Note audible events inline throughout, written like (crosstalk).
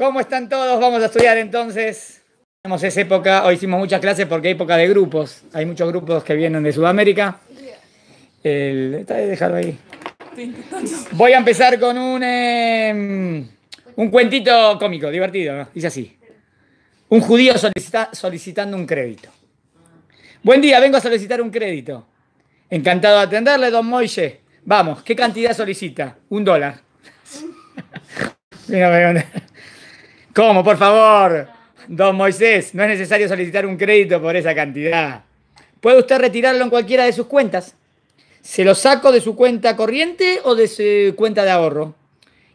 ¿Cómo están todos? Vamos a estudiar entonces. Tenemos esa época, hoy hicimos muchas clases porque hay época de grupos. Hay muchos grupos que vienen de Sudamérica. El, está, ahí. Voy a empezar con un, em, un cuentito cómico, divertido. ¿no? Dice así. Un judío solicitando un crédito. Buen día, vengo a solicitar un crédito. Encantado de atenderle, don Moise. Vamos, ¿qué cantidad solicita? Un dólar. (laughs) Mira, ¿Cómo? Por favor, don Moisés, no es necesario solicitar un crédito por esa cantidad. Puede usted retirarlo en cualquiera de sus cuentas. ¿Se lo saco de su cuenta corriente o de su cuenta de ahorro?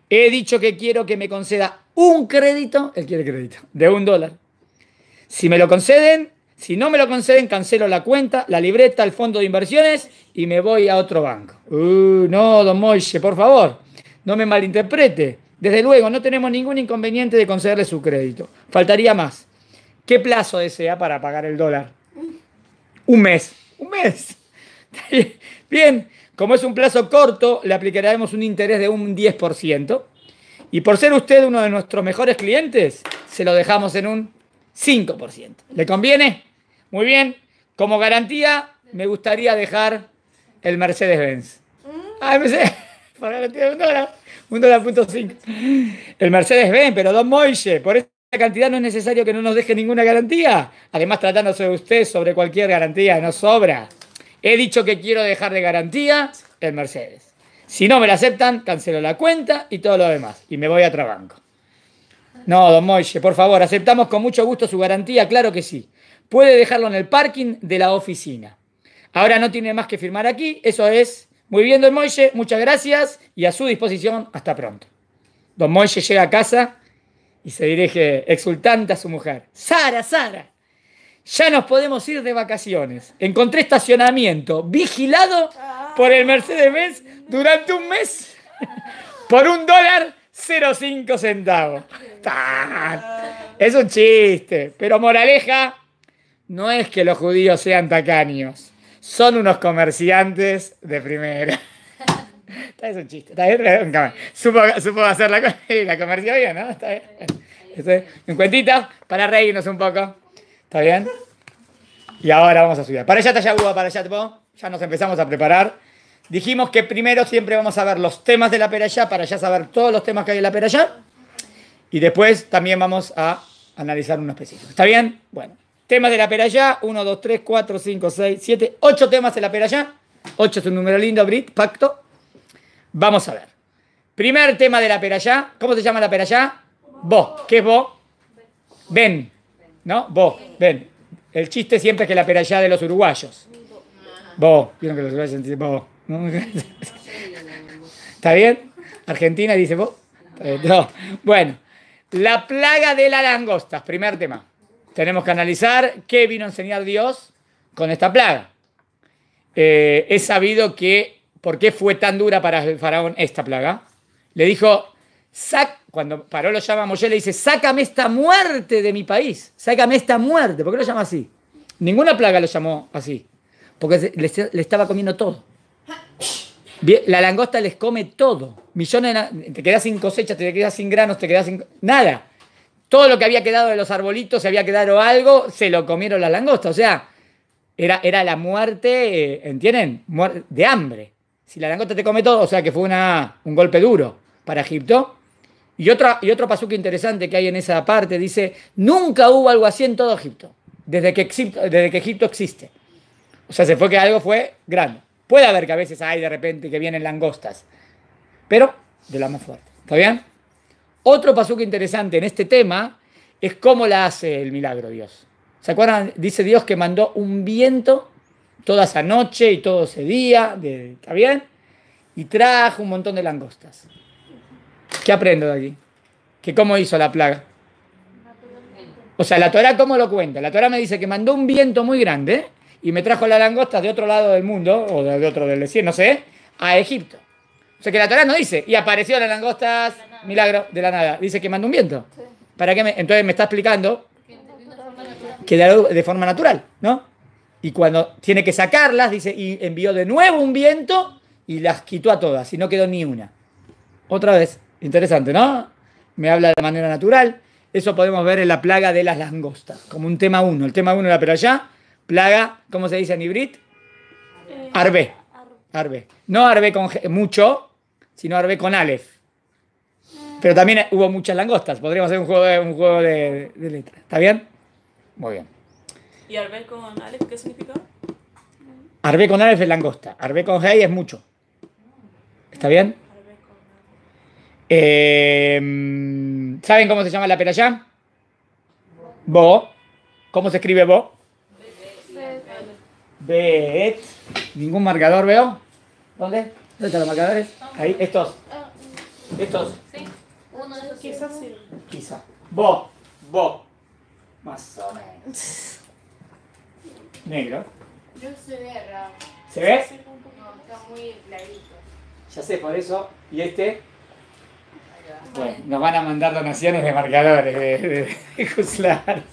He dicho que quiero que me conceda un crédito, él quiere crédito, de un dólar. Si me lo conceden, si no me lo conceden, cancelo la cuenta, la libreta, el fondo de inversiones y me voy a otro banco. Uh, no, don Moisés, por favor, no me malinterprete. Desde luego, no tenemos ningún inconveniente de concederle su crédito. Faltaría más. ¿Qué plazo desea para pagar el dólar? Un mes. Un mes. (laughs) Bien, como es un plazo corto, le aplicaremos un interés de un 10%. Y por ser usted uno de nuestros mejores clientes, se lo dejamos en un 5%. ¿Le conviene? Muy bien. Como garantía, me gustaría dejar el Mercedes-Benz. ¿Mm? Ah, Mercedes, (laughs) para garantía de un dólar un dólar punto El mercedes ven, pero don Moise, por esa cantidad no es necesario que no nos deje ninguna garantía. Además, tratándose de usted sobre cualquier garantía, no sobra. He dicho que quiero dejar de garantía el Mercedes. Si no me la aceptan, cancelo la cuenta y todo lo demás. Y me voy a Trabanco. No, don Moise, por favor, aceptamos con mucho gusto su garantía, claro que sí. Puede dejarlo en el parking de la oficina. Ahora no tiene más que firmar aquí, eso es muy bien, don Moishe, muchas gracias y a su disposición hasta pronto. Don Moishe llega a casa y se dirige exultante a su mujer. Sara, Sara, ya nos podemos ir de vacaciones. Encontré estacionamiento vigilado por el Mercedes-Benz durante un mes (laughs) por un dólar 0,5 centavos. Es un chiste, pero moraleja, no es que los judíos sean tacaños son unos comerciantes de primera. (laughs) Está es un chiste. Está bien, supo, supo hacer la, la bien, ¿no? Está bien. Un cuentito para reírnos un poco. ¿Está bien? Y ahora vamos a subir. Para allá, Tayagua, para allá, ya nos empezamos a preparar. Dijimos que primero siempre vamos a ver los temas de la peralla, para ya saber todos los temas que hay en la peralla. Y después también vamos a analizar unos específico. ¿Está bien? Bueno. Temas de la Perayá, 1, 2, 3, 4, 5, 6, 7, 8 temas de la Perayá. 8 es un número lindo, Brit, pacto. Vamos a ver. Primer tema de la Perayá. ¿Cómo se llama la Perayá? Bo. ¿Qué es Bo? Ven, ¿No? Bo. ven. El chiste siempre es que la Perayá de los uruguayos. Bo. ¿Vieron que los uruguayos dicen Bo? ¿No? (laughs) ¿Está bien? Argentina dice Bo. No. Bueno. La plaga de las langostas. Primer tema tenemos que analizar qué vino a enseñar Dios con esta plaga. Eh, he es sabido que, ¿por qué fue tan dura para el faraón esta plaga? Le dijo, cuando Paró lo llama a Moshe, le dice, sácame esta muerte de mi país, sácame esta muerte. ¿Por qué lo llama así? Ninguna plaga lo llamó así, porque le, estaba comiendo todo. La langosta les come todo. Millones de, te quedas sin cosecha, te quedas sin granos, te quedas sin nada todo lo que había quedado de los arbolitos, se había quedado algo, se lo comieron las langostas. O sea, era, era la muerte, eh, ¿entienden? de hambre. Si la langosta te come todo, o sea que fue una, un golpe duro para Egipto. Y, y otro pasuque interesante que hay en esa parte dice, nunca hubo algo así en todo Egipto, desde que Egipto, desde que Egipto existe. O sea, se fue que algo fue grande. Puede haber que a veces hay de repente que vienen langostas, pero de la más fuerte. ¿Está bien? Otro que interesante en este tema es cómo la hace el milagro Dios. ¿Se acuerdan? Dice Dios que mandó un viento toda esa noche y todo ese día, de, ¿está bien? Y trajo un montón de langostas. ¿Qué aprendo de aquí? Que cómo hizo la plaga. O sea, la Torah, ¿cómo lo cuenta? La Torah me dice que mandó un viento muy grande y me trajo las langostas de otro lado del mundo, o de, otro del desierto, no sé, a Egipto. O sea, que la Torah no dice, y apareció las langostas milagro de la nada. Dice que manda un viento. ¿Para me? Entonces me está explicando que de, forma natural, ¿no? Y cuando tiene que sacarlas, dice, y envió de nuevo un viento y las quitó a todas y no quedó ni una. Otra vez, interesante, ¿no? Me habla de manera natural. Eso podemos ver en la plaga de las langostas, como un tema uno. El tema uno era pero allá, plaga, ¿cómo se dice en hibrid? Eh, arbe. Arbe. No arbe con mucho, sino arbe con alef. Pero también hubo muchas langostas. Podríamos hacer un juego de, un juego de, letras. ¿Está bien? Muy bien. ¿Y Arbe con Aleph qué significa? Arbe con Aleph es langosta. Arbe con Hey es mucho. ¿Está bien? Eh, ¿Saben cómo se llama la ya? Bo. ¿Cómo se escribe Bo? Bet. Ningún marcador veo. ¿Dónde? ¿Dónde están los marcadores? Ahí, estos. Ah, estos. Sí. Quizás sí. Quizás. Vos, vos. Más o menos. (laughs) Negro. no se ve ¿Se ve? está muy clarito. Ya sé, por eso. ¿Y este? Bueno, nos van a mandar donaciones de marcadores de, Juzlar.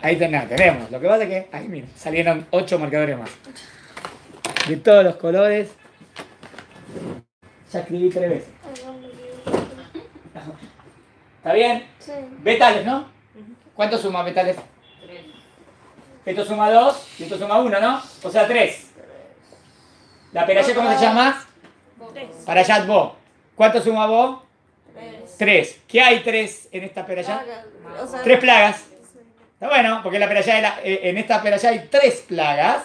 Ahí tenemos, Lo que pasa es que, ahí mira, salieron ocho marcadores más. De todos los colores. Ya escribí tres veces. ¿Está bien? Sí. Betales, ¿no? ¿Cuánto suma betales? Tres. Esto suma dos y esto suma uno, ¿no? O sea, tres. ¿La peralla cómo se llama? Para allá vos. ¿Cuánto suma bo? Tres. ¿Qué hay tres en esta peralla? ¿Tres plagas. Está bueno, porque la eh, en esta peralla hay tres plagas.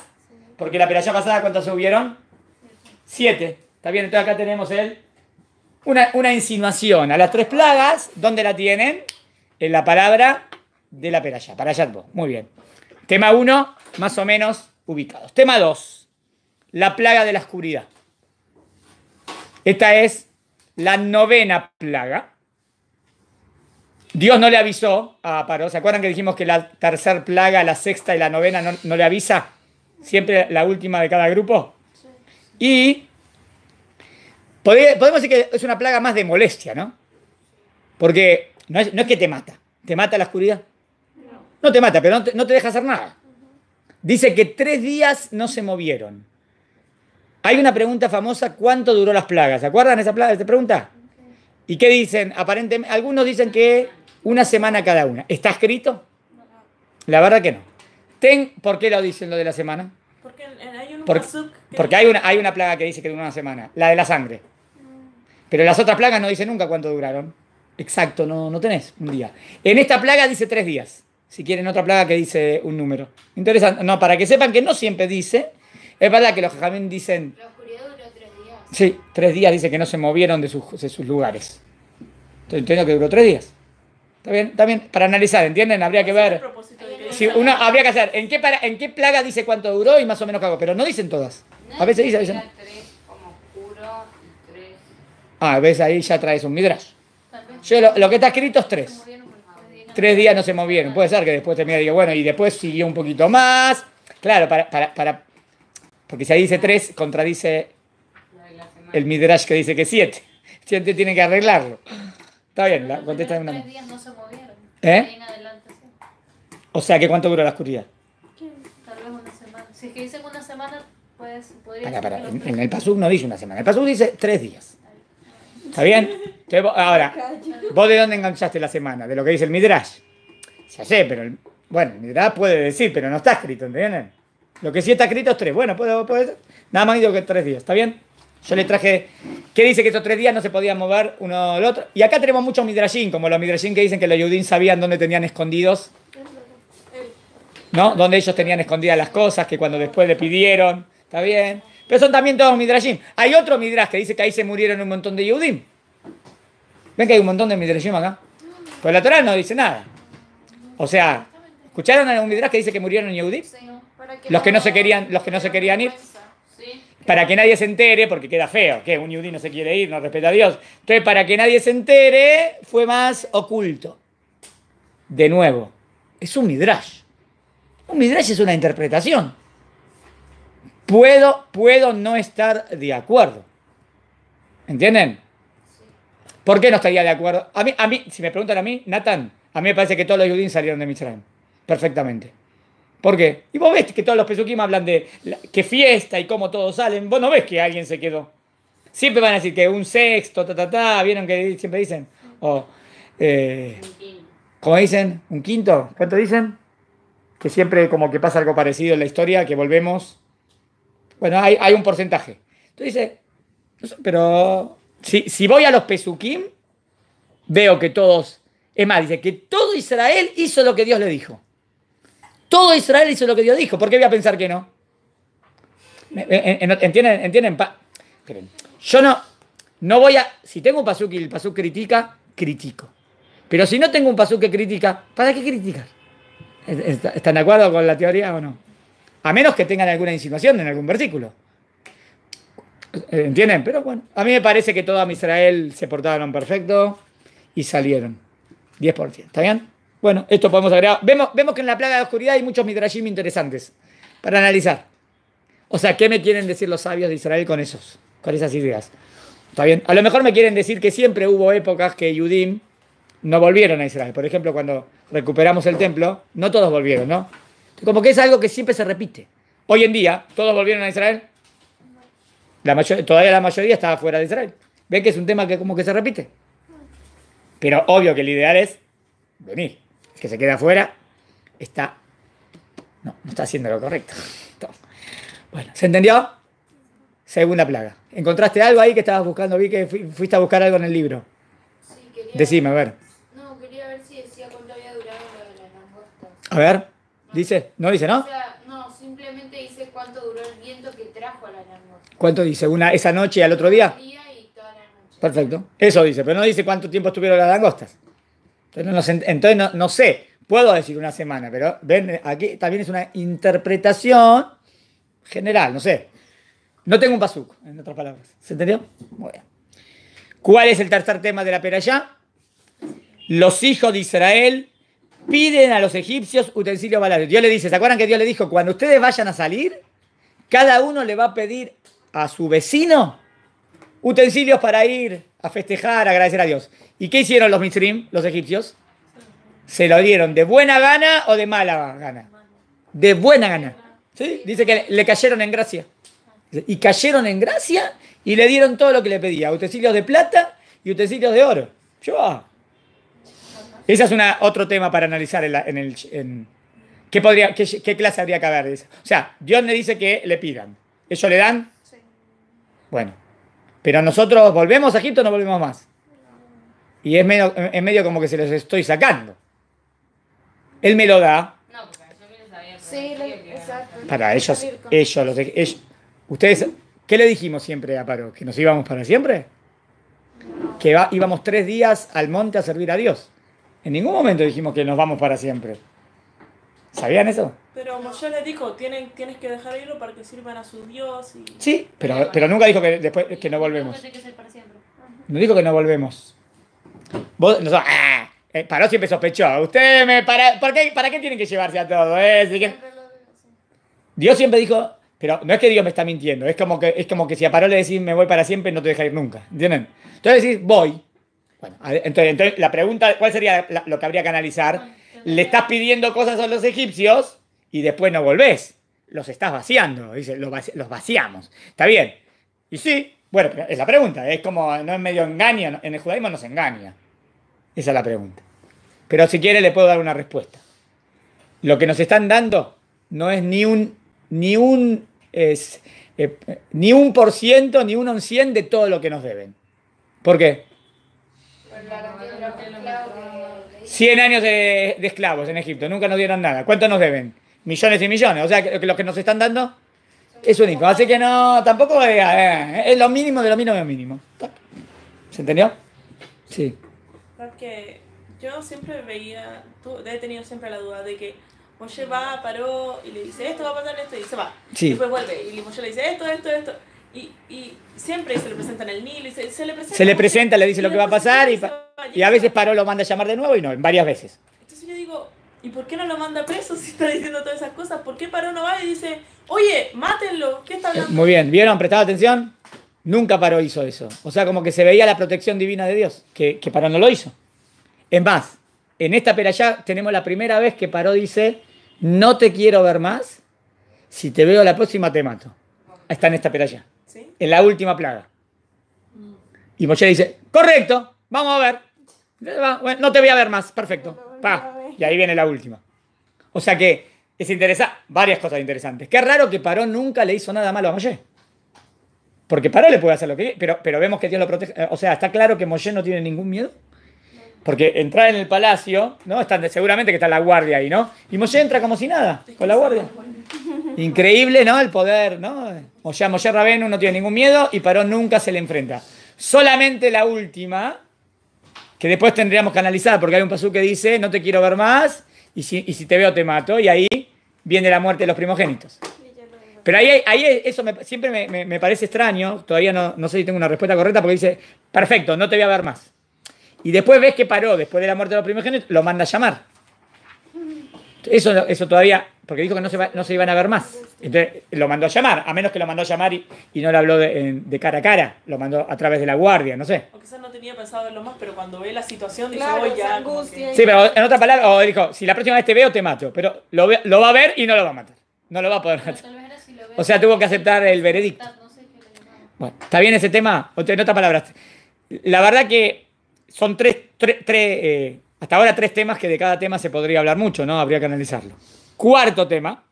Porque la peralla pasada, ¿cuántas subieron? Siete. ¿Está bien? Entonces acá tenemos el una, insinuación. A las tres plagas, ¿dónde la tienen? En la palabra de la peraya, vos. Muy bien. Tema 1, más o menos ubicados. Tema 2, la plaga de la oscuridad. Esta es la novena plaga. Dios no le avisó a Paro. ¿Se acuerdan que dijimos que la tercera plaga, la sexta y la novena no, no, le avisa? Siempre la última de cada grupo. Y podemos decir que es una plaga más de molestia, ¿no? Porque no es, que te mata. ¿Te mata la oscuridad? No, no te mata, pero no te, deja hacer nada. Dice que tres días no se movieron. Hay una pregunta famosa, ¿cuánto duró las plagas? ¿Se acuerdan esa, plaga, esa pregunta? ¿Y qué dicen? Aparentemente, algunos dicen que una semana cada una. ¿Está escrito? La verdad que no. ¿Por qué lo dicen lo de la semana? Porque hay, una, hay una plaga que dice que dura una semana, la de la sangre. Pero las otras plagas no dice nunca cuánto duraron. Exacto, no, no tenés un día. En esta plaga dice tres días. Si quieren otra plaga que dice un número. Interesante. No, para que sepan que no siempre dice. Es verdad que los jajamín dicen... La oscuridad duró tres días. Sí, tres días dice que no se movieron de sus, de sus lugares. entiendo que duró tres días. Está bien, está Para analizar, ¿entienden? Habría que ver... Sí, uno habría que hacer. ¿En qué, para, ¿En qué plaga dice cuánto duró y más o menos cago? Pero no dicen todas. A veces dice... A veces no. Ah, ves ahí ya traes un midrash. Yo, lo, que está escrito es tres. Tres días no se movieron. Puede ser que después termine y diga, bueno, y después siguió un poquito más. Claro, para, para, para porque si ahí dice tres, contradice el midrash que dice que siete. Siete tiene que arreglarlo. Está bien, la, contesta de una Tres días no se movieron. ¿Eh? O sea, que cuánto duró la oscuridad? Tal vez una semana. Si es que dicen una semana, pues podría. En, el Pasuk no dice una semana. El Pasuk dice tres días. ¿Está bien? ahora, (laughs) ¿vos de dónde enganchaste la semana? De lo que dice el Midrash. Ya sé, pero el, bueno, Midrash puede decir, pero no está escrito, ¿entienden? Lo que sí está escrito es tres. Bueno, puedo, puedo. nada más digo que tres días, ¿está bien? Yo le traje, ¿Qué dice que estos tres días no se podían mover uno al otro. Y acá tenemos muchos midrashim, como los midrashim que dicen que los yudín sabían dónde tenían escondidos, ¿no? Donde ellos tenían escondidas las cosas, que cuando después le pidieron, ¿está bien? Pero son también todos midrashim. Hay otro midrash que dice que ahí se murieron un montón de Yudim. ¿Ven que hay un montón de midrashim acá? Pues la Torah no dice nada. O sea, ¿escucharon a un midrash que dice que murieron Yehudim? Los que no se querían, los que no se querían ir. Para que nadie se entere, porque queda feo, que un yudí no se quiere ir, no respeta a Dios. Entonces, para que nadie se entere, fue más oculto. De nuevo, es un midrash. Un midrash es una interpretación. Puedo, puedo no estar de acuerdo. ¿Entienden? ¿Por qué no estaría de acuerdo? A mí, a mí si me preguntan a mí, Nathan a mí me parece que todos los judíos salieron de Mitzrayim. Perfectamente. ¿Por qué? Y vos ves que todos los pesuquim hablan de qué fiesta y cómo todos salen. Vos no ves que alguien se quedó. Siempre van a decir que un sexto, ta, ta, ta. ¿Vieron que siempre dicen? O, eh, ¿Cómo dicen? ¿Un quinto? ¿Cuánto dicen? Que siempre como que pasa algo parecido en la historia, que volvemos bueno, hay, un porcentaje. Tú dices, pero si, si voy a los Pesukim, veo que todos, es más, dice que todo Israel hizo lo que Dios le dijo. Todo Israel hizo lo que Dios dijo. ¿Por qué voy a pensar que no? ¿Entienden? ¿Entienden? Yo no, no voy a. Si tengo un pasuk y el pasuk critica, critico. Pero si no tengo un pasuk que critica, ¿para qué criticar? ¿Están de acuerdo con la teoría o no? A menos que tengan alguna insinuación en algún versículo. ¿Entienden? Pero bueno, a mí me parece que toda Israel se portaron perfecto y salieron. 10%. ¿Está bien? Bueno, esto podemos agregar. Vemos, vemos que en la plaga de oscuridad hay muchos midrashim interesantes para analizar. O sea, ¿qué me quieren decir los sabios de Israel con esos, con esas ideas? Está bien. A lo mejor me quieren decir que siempre hubo épocas que Yudim no volvieron a Israel. Por ejemplo, cuando recuperamos el templo, no todos volvieron, ¿no? Como que es algo que siempre se repite. Hoy en día, ¿todos volvieron a Israel? todavía la mayoría estaba fuera de Israel. Ven que es un tema que como que se repite. Pero obvio que el ideal es venir. El que se queda afuera está... No, no está haciendo lo correcto. (laughs) Bueno, ¿se entendió? Segunda plaga. ¿Encontraste algo ahí que estabas buscando? Vi que fuiste a buscar algo en el libro. Sí, quería... Decime, a ver. No, quería ver si decía cuánto había durado la A ver. Dice, no dice, ¿no? no, simplemente dice cuánto duró el viento que trajo a la langosta. ¿Cuánto dice? Una, ¿Esa noche y al otro día? y toda la noche. Perfecto. Eso dice, pero no dice cuánto tiempo estuvieron las langostas. Entonces, no, sé, puedo decir una semana, pero ven, aquí también es una interpretación general, no sé. No tengo un bazook, en otras palabras. ¿Se entendió? Muy bien. ¿Cuál es el tercer tema de la ya? Los hijos de Israel piden a los egipcios utensilios baladíos. Dios le dice, ¿se acuerdan que Dios le dijo, cuando ustedes vayan a salir, cada uno le va a pedir a su vecino utensilios para ir a festejar, agradecer a Dios? ¿Y qué hicieron los misrim, los egipcios? Se lo dieron de buena gana o de mala gana. De buena gana. Dice que le cayeron en gracia. Y cayeron en gracia y le dieron todo lo que le pedía, utensilios de plata y utensilios de oro. Yo, ah, ese es una, otro tema para analizar en, el... ¿qué, podría, qué, clase habría que haber O sea, Dios le dice que le pidan. ¿Ellos le dan? Sí. Bueno, pero nosotros volvemos a Egipto o no volvemos más. Y es medio, medio como que se los estoy sacando. Él me lo da. sí, exacto. Para ellos, ellos, los, Ustedes, ¿qué le dijimos siempre a Paro? ¿Que nos íbamos para siempre? Que íbamos tres días al monte a servir a Dios. En ningún momento dijimos que nos vamos para siempre. ¿Sabían eso? Pero Moshe le dijo, tienen, tienes que dejar irlo para que sirvan a su Dios. Sí, pero, pero nunca dijo que después que no volvemos. No dijo que no volvemos. Vos, no, ah, eh, paró siempre sospechó. Usted me para, ¿por qué, ¿para qué tienen que llevarse a todo? Eh? Dios siempre dijo, pero no es que Dios me está mintiendo, es como que, es como que si a Paró le decís me voy para siempre, no te deja ir nunca. ¿Entienden? Entonces decís, voy. Bueno, entonces, la pregunta, ¿cuál sería lo que habría que analizar? Ah, le estás pidiendo cosas a los egipcios y después no volvés. Los estás vaciando, dice, los, vaciamos. Está bien. Y sí, bueno, es la pregunta, es como, no es medio engaño, en el judaísmo no se engaña. Esa es la pregunta. Pero si quiere le puedo dar una respuesta. Lo que nos están dando no es ni un, ni un, es, eh, ni un por ciento, ni un cien de todo lo que nos deben. ¿Por qué? 100 años de, esclavos en Egipto, nunca nos dieron nada. ¿Cuánto nos deben? Millones y millones. O sea, que, que que nos están dando es un Así que no, tampoco es lo mínimo de lo mínimo de lo mínimo. ¿Se entendió? Sí. Porque yo siempre veía, he tenido siempre la duda de que Moshe va, paró y le dice esto va a pasar, esto y se va. Y después vuelve y Moshe le dice esto, esto, esto. Y, siempre se le presentan el Nilo, se, le presenta. Se le presenta, le dice lo que va a pasar y, a veces Paró lo manda a llamar de nuevo y no, varias veces. Entonces yo digo, ¿y por qué no lo manda preso si está diciendo todas esas cosas? ¿Por qué Paró no va y dice, oye, mátenlo? ¿Qué está hablando? Muy bien, ¿vieron? ¿Prestado atención? Nunca Paró hizo eso. O sea, como que se veía la protección divina de Dios, que, que Paró no lo hizo. En más, en esta peralla tenemos la primera vez que Paró dice, no te quiero ver más, si te veo la próxima te mato. Está en esta peralla en la última plaga. Y Moshe dice, correcto, vamos a ver. no te voy a ver más, perfecto. Pa. Y ahí viene la última. O sea que es interesante, varias cosas interesantes. Qué raro que Paró nunca le hizo nada malo a Moshe. Porque Paró le puede hacer lo que quiere, pero, pero vemos que Dios lo protege. O sea, está claro que Moshe no tiene ningún miedo. Porque entrar en el palacio, ¿no? Están, seguramente que está la guardia ahí, ¿no? Y Moshe entra como si nada, con la guardia. (laughs) Increíble, ¿no? El poder, ¿no? Moshe, Moshe Rabenu no tiene ningún miedo y Parón nunca se le enfrenta. Solamente la última, que después tendríamos que analizar, porque hay un pasú que dice, no te quiero ver más, y si, te veo te mato, y ahí viene la muerte de los primogénitos. Pero ahí, ahí eso siempre me, parece extraño, todavía no sé si tengo una respuesta correcta, porque dice, perfecto, no te voy a ver más. Y después ves que paró, después de la muerte de los primogénitos, lo manda a llamar. Eso, eso todavía, porque dijo que no se, iban a ver más. Entonces lo mandó a llamar, a menos que lo mandó a llamar y, no lo habló de, cara a cara, lo mandó a través de la guardia, no sé. O quizás no tenía pensado verlo más, pero cuando ve la situación dice, oye, ya. Sí, pero en otra palabra, oh, dijo, si la próxima vez te veo, te mato. Pero lo, va a ver y no lo va a matar. No lo va a poder matar. o sea, tuvo que aceptar el veredicto. bueno, ¿está bien ese tema? en otras palabras, la verdad que son tres, tres, eh, hasta ahora tres temas que de cada tema se podría hablar mucho, ¿no? Habría que analizarlo. Cuarto tema,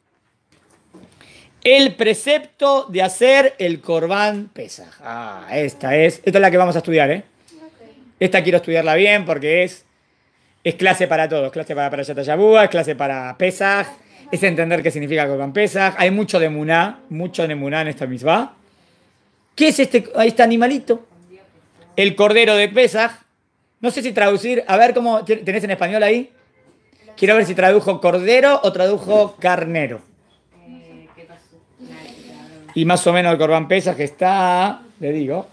el precepto de hacer el corbán pesaj. Ah, esta es, esta es la que vamos a estudiar, ¿eh? Esta quiero estudiarla bien porque es, es clase para todos, clase para, para Yatayabúa, es clase para pesaj, es entender qué significa Corban pesaj. Hay mucho de muná, mucho de muná en esta misma. ¿Qué es este, este animalito? El cordero de pesaj no sé si traducir, a ver cómo tenés en español ahí. Quiero ver si tradujo cordero o tradujo carnero. Y más o menos el corbán pesa que está, le digo,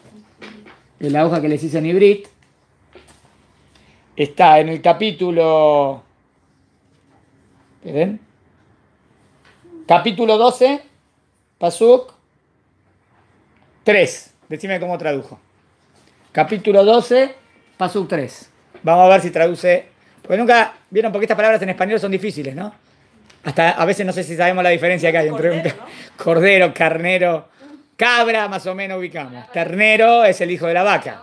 en la hoja que les hice en Ibrit. Está en el capítulo. ¿Ven? Capítulo 12, Pasuk 3. Decime cómo tradujo. Capítulo 12 Paso 3. Vamos a ver si traduce. Porque nunca vieron, porque estas palabras en español son difíciles, ¿no? Hasta a veces no sé si sabemos la diferencia que hay entre un (laughs) cordero, carnero, cabra, más o menos ubicamos. Ternero es el hijo de la vaca.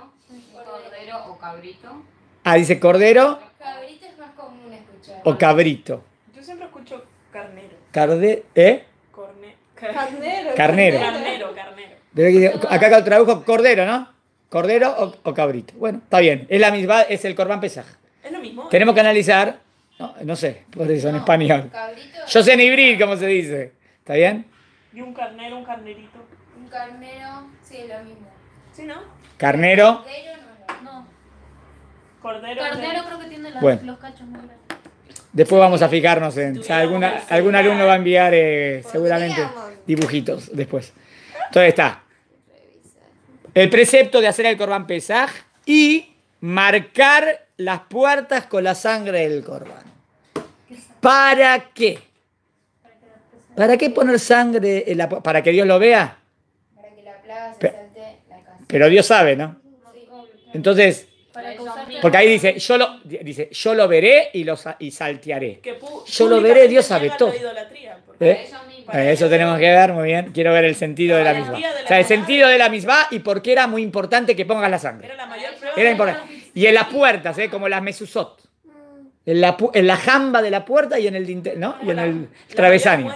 Cordero o cabrito. Ah, dice cordero. Cabrito es más común escuchar. O cabrito. Yo siempre escucho carnero. Carde, ¿eh? Carnero. Carnero. Carnero, carnero. acá tradujo cordero, ¿no? cordero o, cabrito. Bueno, está bien. Es la es el corbán pesaj. Es lo mismo. Tenemos que analizar. No, sé, por eso en español. Cabrito, Yo sé en hibrid, como se dice. ¿Está bien? Y un carnero, un carnerito. Un carnero, sí, es lo mismo. ¿Sí, no? Carnero. Cordero, no. no. Cordero, cordero creo que tiene los, cachos muy grandes. Después vamos a fijarnos en. O sea, algún alumno va a enviar eh, seguramente dibujitos después. Entonces está. El precepto de hacer el corbán pesaj y marcar las puertas con la sangre del corbán. ¿Para qué? ¿Para qué poner sangre? En la, ¿Para que Dios lo vea? Para que la pero, salte la casa. Pero Dios sabe, ¿no? Entonces, porque ahí dice, yo lo, dice, yo lo veré y, lo, y saltearé. Yo lo veré, Dios sabe todo. ¿Eh? Eso eh, tenemos que ver, muy bien. Quiero ver el sentido de la misma. O sea, el sentido de la misma y por qué era muy importante que pongas la sangre. Era la mayor Era importante. Y en las puertas, ¿eh? como las mesusot. Mm. En la, en la jamba de la puerta y en el, ¿no? y en el travesaño.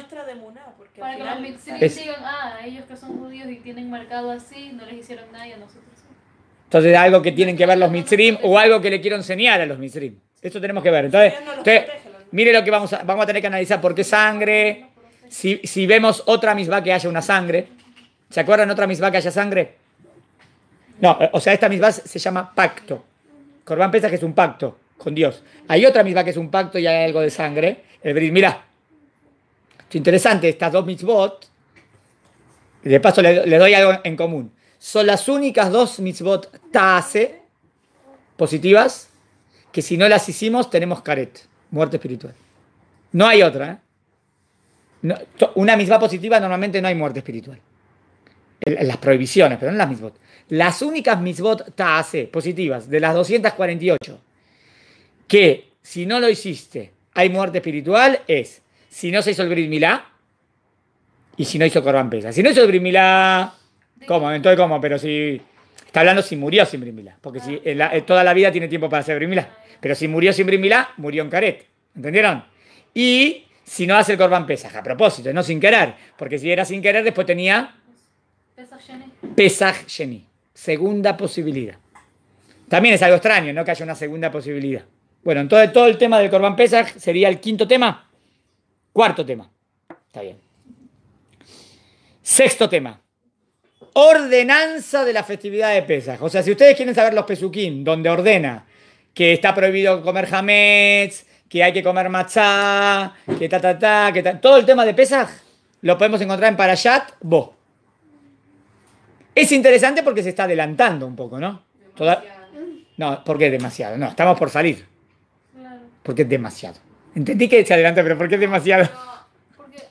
Para que los digan, ah, ellos que son judíos y tienen marcado así, no les hicieron nada y a nosotros Entonces, algo que tienen que ver los mitzrim o algo que le quiero enseñar a los mitzrim. Esto tenemos que ver. Entonces, mire lo que vamos a, vamos a tener que analizar. ¿Por qué sangre? si, vemos otra misma que haya una sangre, ¿se acuerdan otra misma que haya sangre? No, eh, o sea, esta misma se llama pacto. Corbán piensa que es un pacto con Dios. Hay otra misma que es un pacto y hay algo de sangre. El bris, mira, es interesante, estas dos mitzvot, de paso les le doy algo en común, son las únicas dos mitzvot tase, positivas, que si no las hicimos tenemos caret, muerte espiritual. No hay otra, ¿eh? una misma positiva normalmente no hay muerte espiritual. las prohibiciones, pero en las misbot. Las únicas misbot taase positivas de las 248 que si no lo hiciste hay muerte espiritual es si no se hizo el Brit y si no hizo Corban Pesa. Si no hizo el Brit ¿cómo? Entonces, ¿cómo? Pero si. Está hablando si murió sin Brit porque si eh, toda la vida tiene tiempo para hacer Brit Pero si murió sin Brit murió en Caret. ¿Entendieron? Y si no hace el Corban Pesaj, a propósito, no sin querer, porque si era sin querer, después tenía Pesaj Sheni, segunda posibilidad. También es algo extraño, ¿no? Que haya una segunda posibilidad. Bueno, entonces todo el tema del Corban Pesaj sería el quinto tema, cuarto tema. Está bien. Sexto tema. Ordenanza de la festividad de Pesaj. O sea, si ustedes quieren saber los pesuquín, donde ordena que está prohibido comer jamés, que hay que comer matzá, que ta, ta, ta, que ta. Todo el tema de Pesaj lo podemos encontrar en Parashat Bo. Es interesante porque se está adelantando un poco, ¿no? No, porque es demasiado. No, estamos por salir. Porque es demasiado. Entendí que se adelanta, pero ¿por qué es demasiado? No, porque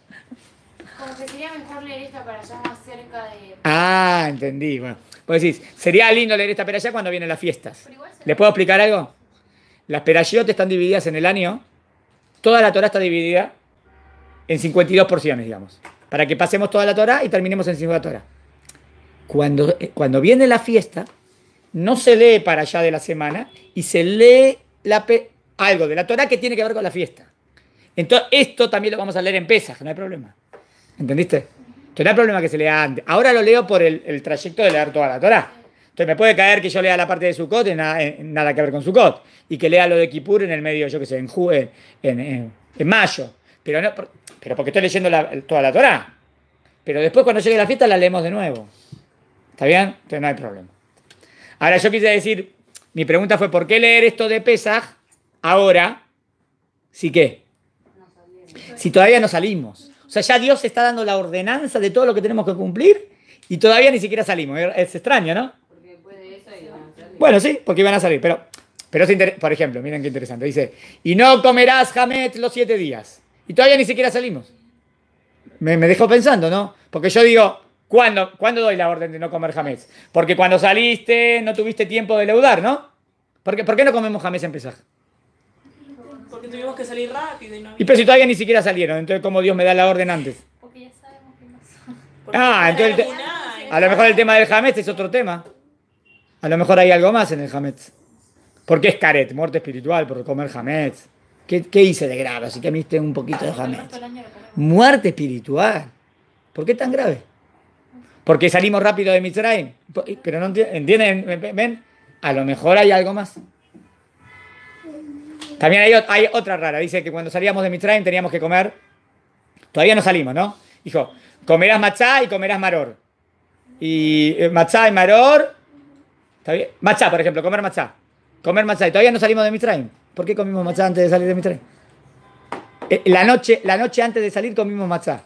como que sería mejor leer esta para más cerca de... Ah, entendí. Bueno, pues decís, sería lindo leer esta para allá cuando vienen las fiestas. ¿Les puedo explicar algo? Las perashiot están divididas en el año. Toda la Torah está dividida en 52 porciones, digamos. Para que pasemos toda la Torah y terminemos en 52 Torah. Cuando, eh, cuando viene la fiesta, no se lee para allá de la semana y se lee algo de la Torah que tiene que ver con la fiesta. Entonces, esto también lo vamos a leer en pesas, no hay problema. ¿Entendiste? no hay problema que se lea antes. Ahora lo leo por el, el trayecto de leer toda la Torah. Entonces me puede caer que yo lea la parte de Sukkot en, eh, nada, que ver con Sukkot y que lea lo de Kipur en el medio, yo qué sé, en, en, mayo. Pero, no, pero porque estoy leyendo toda la Torah. Pero después cuando llegue la fiesta la leemos de nuevo. ¿Está bien? Entonces no hay problema. Ahora yo quise decir, mi pregunta fue, ¿por qué leer esto de Pesach ahora? si qué? Si todavía no salimos. O sea, ya Dios está dando la ordenanza de todo lo que tenemos que cumplir y todavía ni siquiera salimos. Es extraño, ¿no? Bueno, sí, porque iban a salir, pero, pero por ejemplo, miren qué interesante. Dice, y no comerás jamet los siete días. Y todavía ni siquiera salimos. Me, me dejó pensando, ¿no? Porque yo digo, ¿cuándo, ¿cuándo doy la orden de no comer jamés? Porque cuando saliste no tuviste tiempo de leudar, ¿no? ¿Por qué, por qué no comemos jamés en Porque tuvimos que salir rápido y no Y pero si todavía ni siquiera salieron, entonces ¿cómo Dios me da la orden antes? Porque ya sabemos que no son. Ah, entonces... A lo mejor el tema del jamés es otro tema. A lo mejor hay algo más en el Hametz. Porque es caret, muerte espiritual por comer Hametz. ¿Qué, ¿Qué, hice de grave? Así que viste un poquito de Hametz. Muerte espiritual. ¿Por qué tan grave? Porque salimos rápido de Mitzrayim. Pero no entienden, ven, a lo mejor hay algo más. También hay, otra rara, dice que cuando salíamos de Mitzrayim teníamos que comer, todavía no salimos, ¿no? Dijo, comerás matzá y comerás maror. Y eh, matzá y maror ¿Está por ejemplo, comer machá. Comer machá. Y todavía no salimos de train. ¿Por qué comimos machá antes de salir de mi Eh, la noche, la noche antes de salir comimos machá.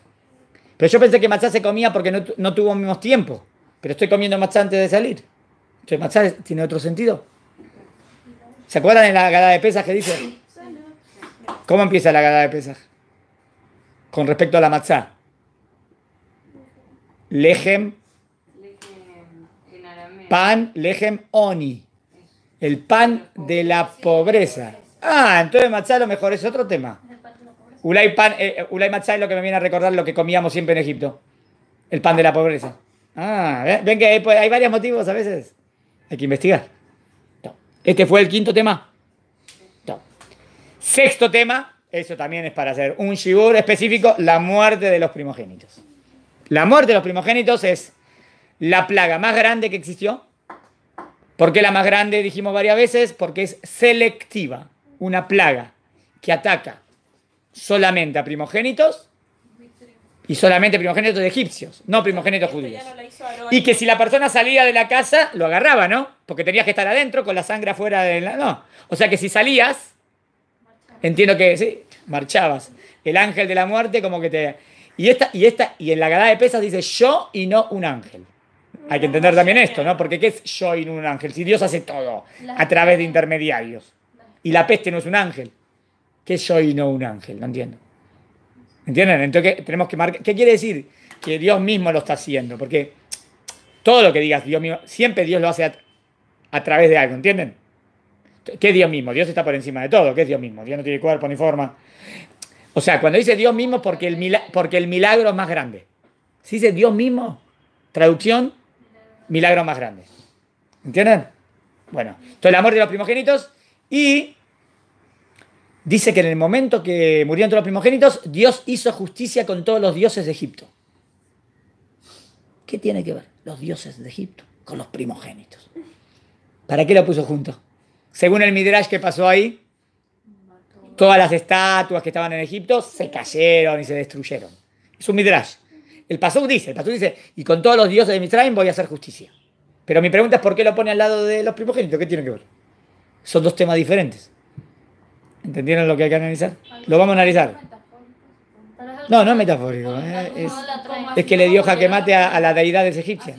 Pero yo pensé que machá se comía porque no, no tuvimos tiempo. Pero estoy comiendo machá antes de salir. Entonces machá tiene otro sentido. ¿Se acuerdan en la gala de pesas que dice? ¿Cómo empieza la gala de pesas? Con respecto a la matzá. Lejem Pan Lehem oni. El pan de la pobreza. Ah, entonces matzá lo mejor es otro tema. Ulay, pan, eh, eh, es lo que me viene a recordar lo que comíamos siempre en Egipto. El pan de la pobreza. Ah, ven, que hay, pues, hay varios motivos a veces. Hay que investigar. Este fue el quinto tema. Sexto tema, eso también es para hacer un shibur específico, la muerte de los primogénitos. La muerte de los primogénitos es la plaga más grande que existió. ¿Por qué la más grande? Dijimos varias veces, porque es selectiva, una plaga que ataca solamente a primogénitos y solamente primogénitos de egipcios, no primogénitos judíos. Y que si la persona salía de la casa, lo agarraba, ¿no? Porque tenías que estar adentro con la sangre afuera de la... No. O sea que si salías, entiendo que sí, marchabas. El ángel de la muerte como que te... Y, esta, y, esta, y en la gala de pesas dice yo y no un ángel. Hay que entender también esto, ¿no? Porque ¿qué es yo y no un ángel? Si Dios hace todo a través de intermediarios. Y la peste no es un ángel. ¿Qué es yo y no un ángel? No entiendo. ¿Entienden? Entonces tenemos que marcar. ¿Qué quiere decir? Que Dios mismo lo está haciendo. Porque todo lo que digas, Dios mismo, siempre Dios lo hace a, través de algo, ¿entienden? ¿Qué es Dios mismo? Dios está por encima de todo. ¿Qué es Dios mismo? Dios no tiene cuerpo ni forma. O sea, cuando dice Dios mismo, porque el, porque el milagro es más grande. Si dice Dios mismo, traducción, milagro más grande. ¿Entienden? Bueno, entonces el amor de los primogénitos y dice que en el momento que murieron todos los primogénitos, Dios hizo justicia con todos los dioses de Egipto. ¿Qué tiene que ver los dioses de Egipto con los primogénitos? ¿Para qué lo puso junto? Según el Midrash que pasó ahí, todas las estatuas que estaban en Egipto se cayeron y se destruyeron. Es un Midrash. El Pasú dice, el Pasuk dice, y con todos los dioses de Misraim voy a hacer justicia. Pero mi pregunta es por qué lo pone al lado de los primogénitos, ¿qué tiene que ver? Son dos temas diferentes. ¿Entendieron lo que hay que analizar? Lo vamos a analizar. No, no es metafórico. ¿eh? Es, que le dio jaque mate a, a las deidades egipcias.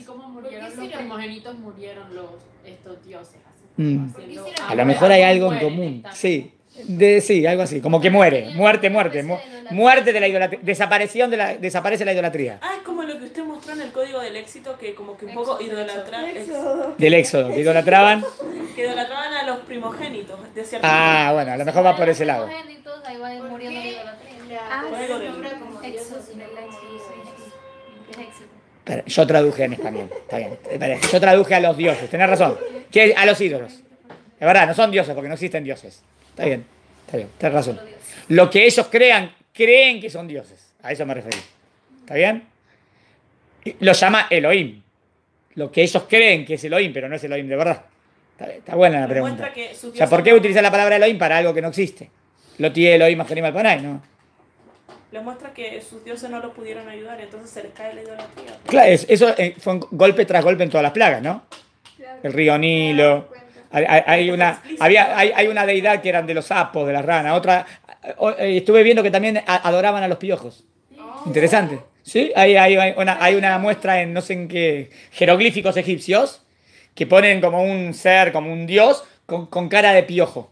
A lo mejor hay algo en común. Sí, de, sí, algo así, como que muere, muerte, muerte, muerte de la idolatría, desaparición de la, desaparece la idolatría. Ah, es como lo que usted mostró en el código del éxito, que como que un poco idolatraban. Del éxodo, que idolatraban. (laughs) que idolatraban a los primogénitos, de cierto Ah, bueno, a lo mejor va por ese lado. Ah, Pero yo traduje en español, está bien. Yo traduje a los dioses, tenés razón. Que a los ídolos. Es verdad, no son dioses porque no existen dioses. Está bien, está bien, tienes razón. Lo que ellos crean, creen que son dioses. A eso me referí. ¿Está bien? Lo llama Elohim. Lo que ellos creen que es Elohim, pero no es Elohim de verdad. Está, buena la pregunta. O sea, ¿por qué utiliza la palabra Elohim para algo que no existe? Lo tiene Elohim a para Panay, ¿no? Les muestra que sus dioses no lo pudieron ayudar entonces se les cae la idolatría. Claro, eso eh, fue golpe tras golpe en todas las plagas, ¿no? El río Nilo. Pues, hay, una, hay, una deidad que eran de los sapos, de las ranas. Otra, eh, estuve viendo que también adoraban a los piojos. Oh. Interesante. ¿Sí? Hay, una, muestra en no sé en qué jeroglíficos egipcios que ponen como un ser, como un dios, con, cara de piojo.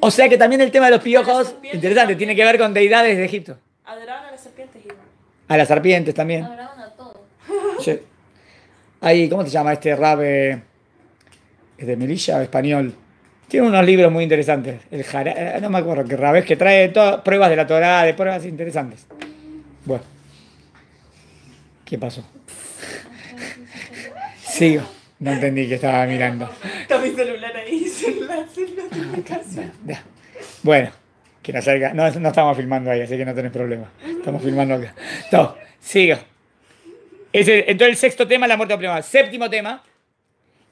O, sea que también el tema de los piojos, interesante, tiene que ver con deidades de Egipto. Adoraban a las serpientes. A las serpientes también. Adoraban a todo. Ahí, ¿cómo se llama este rabe? es de Melilla, español. Tiene unos libros muy interesantes. El Jara, eh, no me acuerdo qué rabés que trae todas pruebas de la Torá, de pruebas interesantes. Bueno. ¿Qué pasó? (laughs) Sigo. No entendí que estaba mirando. Está mi celular ahí, (laughs) celular, (laughs) Bueno, quien acerca. No, no estamos filmando ahí, así que no tenés problema. Estamos filmando acá. todo, sigo. entonces el sexto tema, es la muerte de problema. Séptimo tema.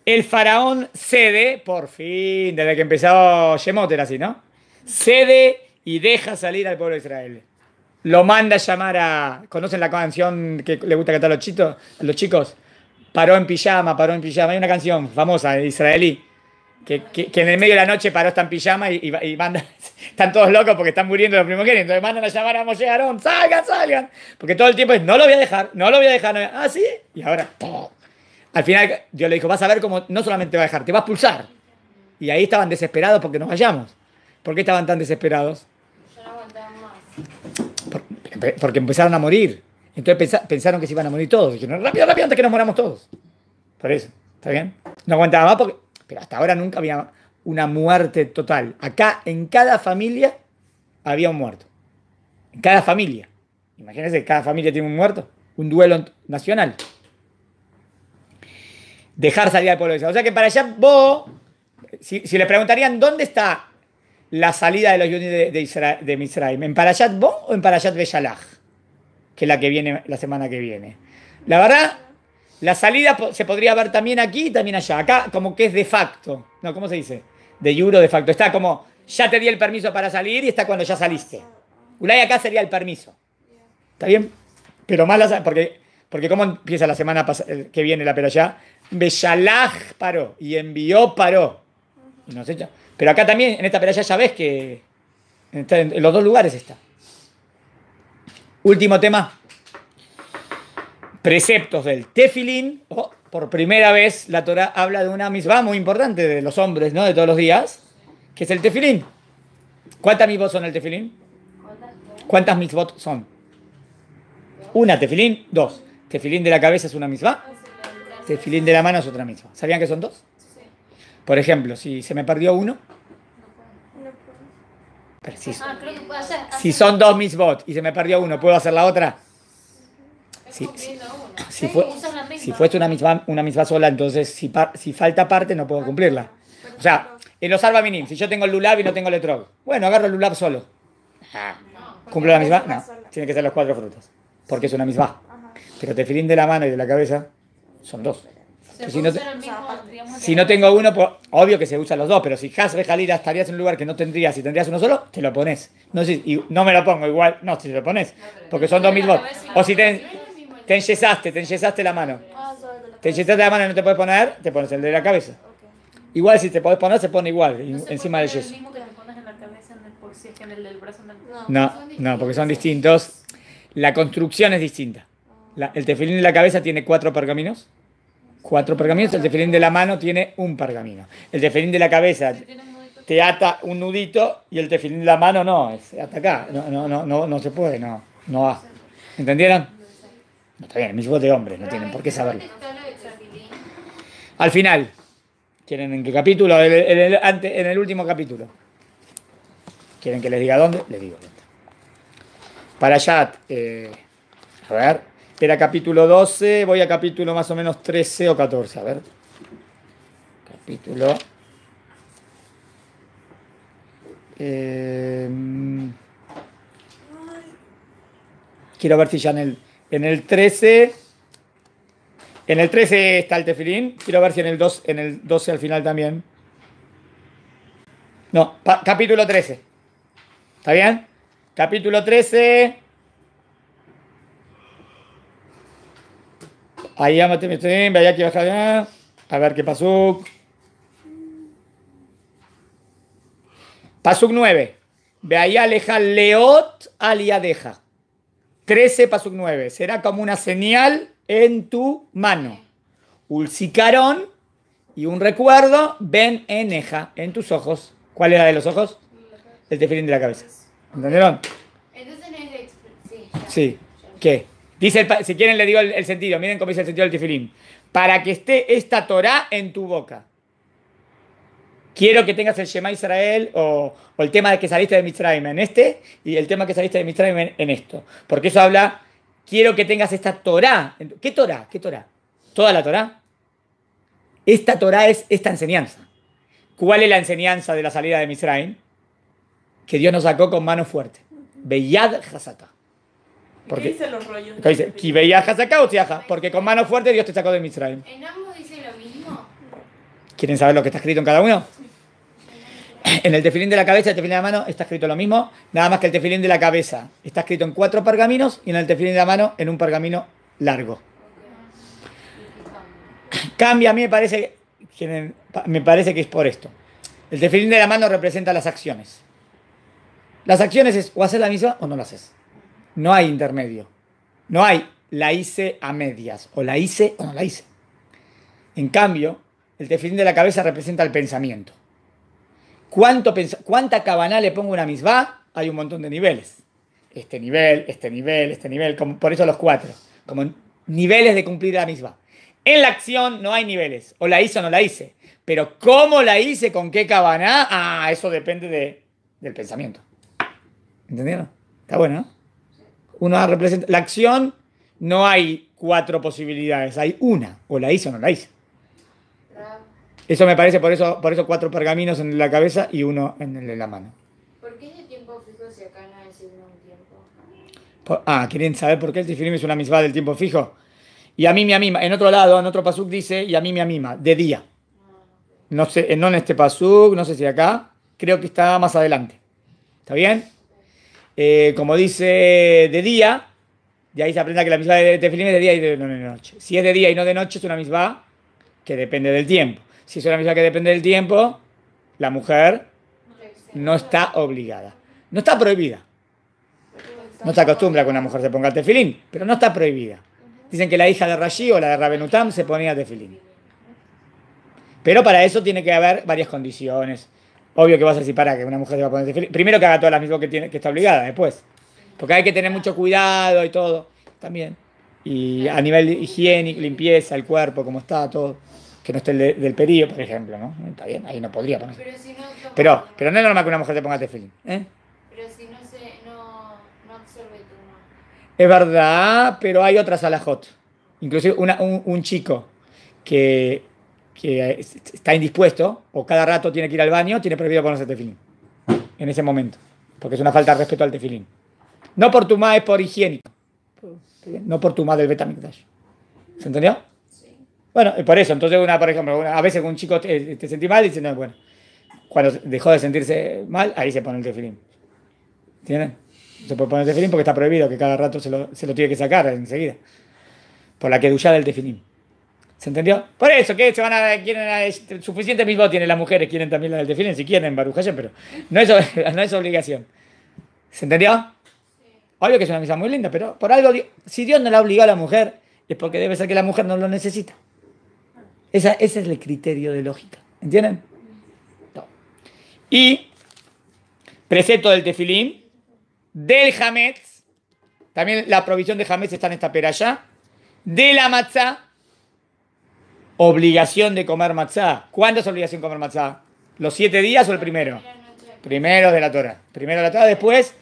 El faraón cede, por fin, desde que empezó Shemot era así, ¿no? Cede y deja salir al pueblo de Israel. Lo manda a llamar a. ¿Conocen la canción que le gusta cantar a los, chicos? Paró en pijama, paró en pijama. Hay una canción famosa eh, israelí que, que, en el medio de la noche paró, está en pijama y, manda, (laughs) están todos locos porque están muriendo los primogénitos. Entonces mandan a llamar a Moshe Aarón, salgan, salgan. Porque todo el tiempo es, no lo voy a dejar, no lo voy a dejar. Ah, sí. Y ahora, al final yo le dijo, vas a ver cómo no solamente va a dejar, te va a pulsar, Y ahí estaban desesperados porque nos vayamos. ¿Por qué estaban tan desesperados? porque empezaron a morir. Entonces pensaron que se iban a morir todos. Dijeron, rápido, rápido, antes que nos moramos todos. Por eso, ¿está bien? No aguantaba más porque... Pero hasta ahora nunca había una muerte total. Acá, en cada familia, había un muerto. En cada familia. Imagínense, cada familia tiene un muerto. Un duelo nacional dejar salir al pueblo de Israel. O sea que para allá si, si le preguntarían dónde está la salida de los judíos de, de, Misraim, ¿en para Bo o en Parashat Beshalach? Que es la que viene la semana que viene. La verdad, la salida se podría ver también aquí y también allá. Acá como que es de facto. No, ¿cómo se dice? De juro, de facto. Está como, ya te di el permiso para salir y está cuando ya saliste. Ulay acá sería el permiso. ¿Está bien? Pero más la... Porque, porque ¿cómo empieza la semana eh, que viene la pera allá? Beshalach paró y envió paró. pero acá también, en esta pelea ya ves que en los dos lugares está. Último tema. Preceptos del tefilín. Oh, por primera vez la Torah habla de una misma muy importante de los hombres, ¿no? De todos los días, que es el tefilín. ¿Cuántas mitzvot son el tefilín? ¿Cuántas mitzvot son? Una tefilín, dos. Tefilín de la cabeza es una misma este filín de la mano es otra misma. ¿Sabían que son dos? Sí. Por ejemplo, si se me perdió uno. No Ah, puedo hacer, Si son dos misbot y se me perdió uno, ¿puedo hacer la otra? Sí, sí. Si, fue, si, fuese una misma, una misma sola, entonces si, si falta parte no puedo ah, cumplirla. O sea, en los minim, si yo tengo el lulab y no tengo el etrog, bueno, agarro el lulab solo. Ah, ¿Cumplo la misma? No, tiene que ser los cuatro frutos, porque es una misma. Pero filín de la mano y de la cabeza, son dos. Si no, tengo uno, pues, obvio que se usan los dos, pero si Hasbe Jalila estarías en un lugar que no tendrías y tendrías uno solo, te lo pones. No, y no me lo pongo igual, no, si te lo pones, porque son dos mismos O si te, te enyesaste, te enyesaste la mano. Ah, te enyesaste la mano y no te puedes poner, te pones el de la cabeza. Igual si te podés poner, se pone igual, encima del yeso. No, no, porque son distintos. La construcción es distinta el tefilín de la cabeza tiene cuatro pergaminos. Cuatro pergaminos. El tefilín de la mano tiene un pergamino. El tefilín de la cabeza te ata un nudito y el tefilín de la mano no, hasta acá. No, no, no, no, se puede, no, no va. ¿Entendieron? No está bien, mis voz de hombre, no tienen por qué saberlo. Al final, ¿quieren en qué capítulo? En el, último capítulo. ¿Quieren que les diga dónde? Les digo. Para allá, eh, a ver era capítulo 12, voy a capítulo más o menos 13 o 14, a ver. Capítulo... Em, quiero ver si ya en el, en el 13... En el 13 está el tefilín, quiero ver si en el, 2, en el 12 al final también. No, capítulo 13. ¿Está bien? Capítulo 13, Ahí maté mi vaya que baja A ver qué pasó. Pasuk 9. ve ahí aleja leot aliadeja. 13 pasuk 9. Será como una señal en tu mano. Ulcicarón y un recuerdo ven eneja en tus ojos. ¿Cuál era de los ojos? El tefilín de la cabeza. ¿Entendieron? Sí. sí. ¿Qué? Dice, si quieren le digo el, sentido, miren cómo dice el sentido del Tifilín Para que esté esta Torah en tu boca. Quiero que tengas el Shema Israel o, el tema de que saliste de Mitzrayim en este y el tema que saliste de Mitzrayim en, esto. Porque eso habla, quiero que tengas esta Torah. ¿Qué Torah? ¿Qué Torah? ¿Toda la Torah? Esta Torah es esta enseñanza. ¿Cuál es la enseñanza de la salida de Mitzrayim? Que Dios nos sacó con mano fuerte. Beyad Hasata. Porque, ¿Qué dice los rollos? ¿Qué dice? porque con mano fuerte Dios te sacó de Mitzrayim. ¿En ambos dice lo mismo? ¿Quieren saber lo que está escrito en cada uno? En el tefilín de la cabeza y el tefilín de la mano está escrito lo mismo, nada más que el tefilín de la cabeza está escrito en cuatro pergaminos y en el tefilín de la mano en un pergamino largo. Cambia, a mí me parece, me parece que es por esto. El tefilín de la mano representa las acciones. Las acciones es o haces la misma o no la haces. No hay intermedio. No hay la hice a medias, o la hice o no la hice. En cambio, el definir de la cabeza representa el pensamiento. ¿Cuánto ¿Cuánta cabana le pongo a una misma? Hay un montón de niveles. Este nivel, este nivel, este nivel, como, por eso los cuatro, como niveles de cumplir la misma. En la acción no hay niveles, o la hice o no la hice. Pero cómo la hice, con qué cabana, ah, eso depende del pensamiento. ¿Entendieron? Está bueno, ¿no? la acción, no hay cuatro posibilidades, hay una, o la hice o no la hice. Eso me parece, por eso, por eso cuatro pergaminos en la cabeza y uno en la mano. ¿Por qué es el tiempo fijo si acá no tiempo? ah, ¿quieren saber por qué el tifirim es una misma del tiempo fijo? Y a mí me amima. En otro lado, en otro pasuk dice, y a mí me amima, de día. No sé, no en este pasuk, no sé si acá. Creo que está más adelante. ¿Está bien? Eh, como dice de día, de ahí se aprende que la misma de Tefilín es de día y no, de noche. Si es de día y no de noche, es una misma que depende del tiempo. Si es una misma que depende del tiempo, la mujer no está obligada. No está prohibida. No se acostumbra que una mujer se ponga el tefilín, pero no está prohibida. Dicen que la hija de Rashi o la de Rabenutam se ponía tefilín. Pero para eso tiene que haber varias condiciones. Obvio que va a ser para que una mujer se va a poner feliz. Primero que haga todas las mismas que, tiene, que está obligada después. Porque hay que tener mucho cuidado y todo. También. Y a nivel higiénico, limpieza, el cuerpo, cómo está, todo. Que no esté el del período por ejemplo, ¿no? Está bien, ahí no podría poner. Pero, no, pero, no es normal que una mujer te ponga tefilín. ¿eh? Pero si no, se, no, absorbe tu Es verdad, pero hay otras a la una, un, un chico que que está indispuesto o cada rato tiene que ir al baño, tiene prohibido ponerse tefilín en ese momento, porque es una falta de respeto al tefilín. No por tu es por higiénico, no por tu del betamigdash ¿Se entendió? Bueno, por eso, entonces, una, por ejemplo, a veces un chico te, sentí mal y dice, bueno, cuando dejó de sentirse mal, ahí se pone el tefilín. ¿Entienden? Se puede poner el tefilín porque está prohibido que cada rato se lo, se lo tiene que sacar enseguida, por la que ducha del tefilín. ¿Se entendió? Por eso, que se van a, quieren suficiente mismo tienen las mujeres, quieren también la del tefilín si quieren, Barujaya, pero no es, (laughs) no es obligación. ¿Se entendió? Obvio que es una misa muy linda, pero por algo, si Dios no la obligó a la mujer, es porque debe ser que la mujer no lo necesita. Esa, ese es el criterio de lógica. ¿Entienden? No. Y precepto del tefilín, del hametz, también la provisión de hametz está en esta allá de la matzah obligación de comer matzá. ¿Cuándo es obligación comer matzá? ¿Los siete días o el primero? Primero de la Torah. Primero de la Torah, después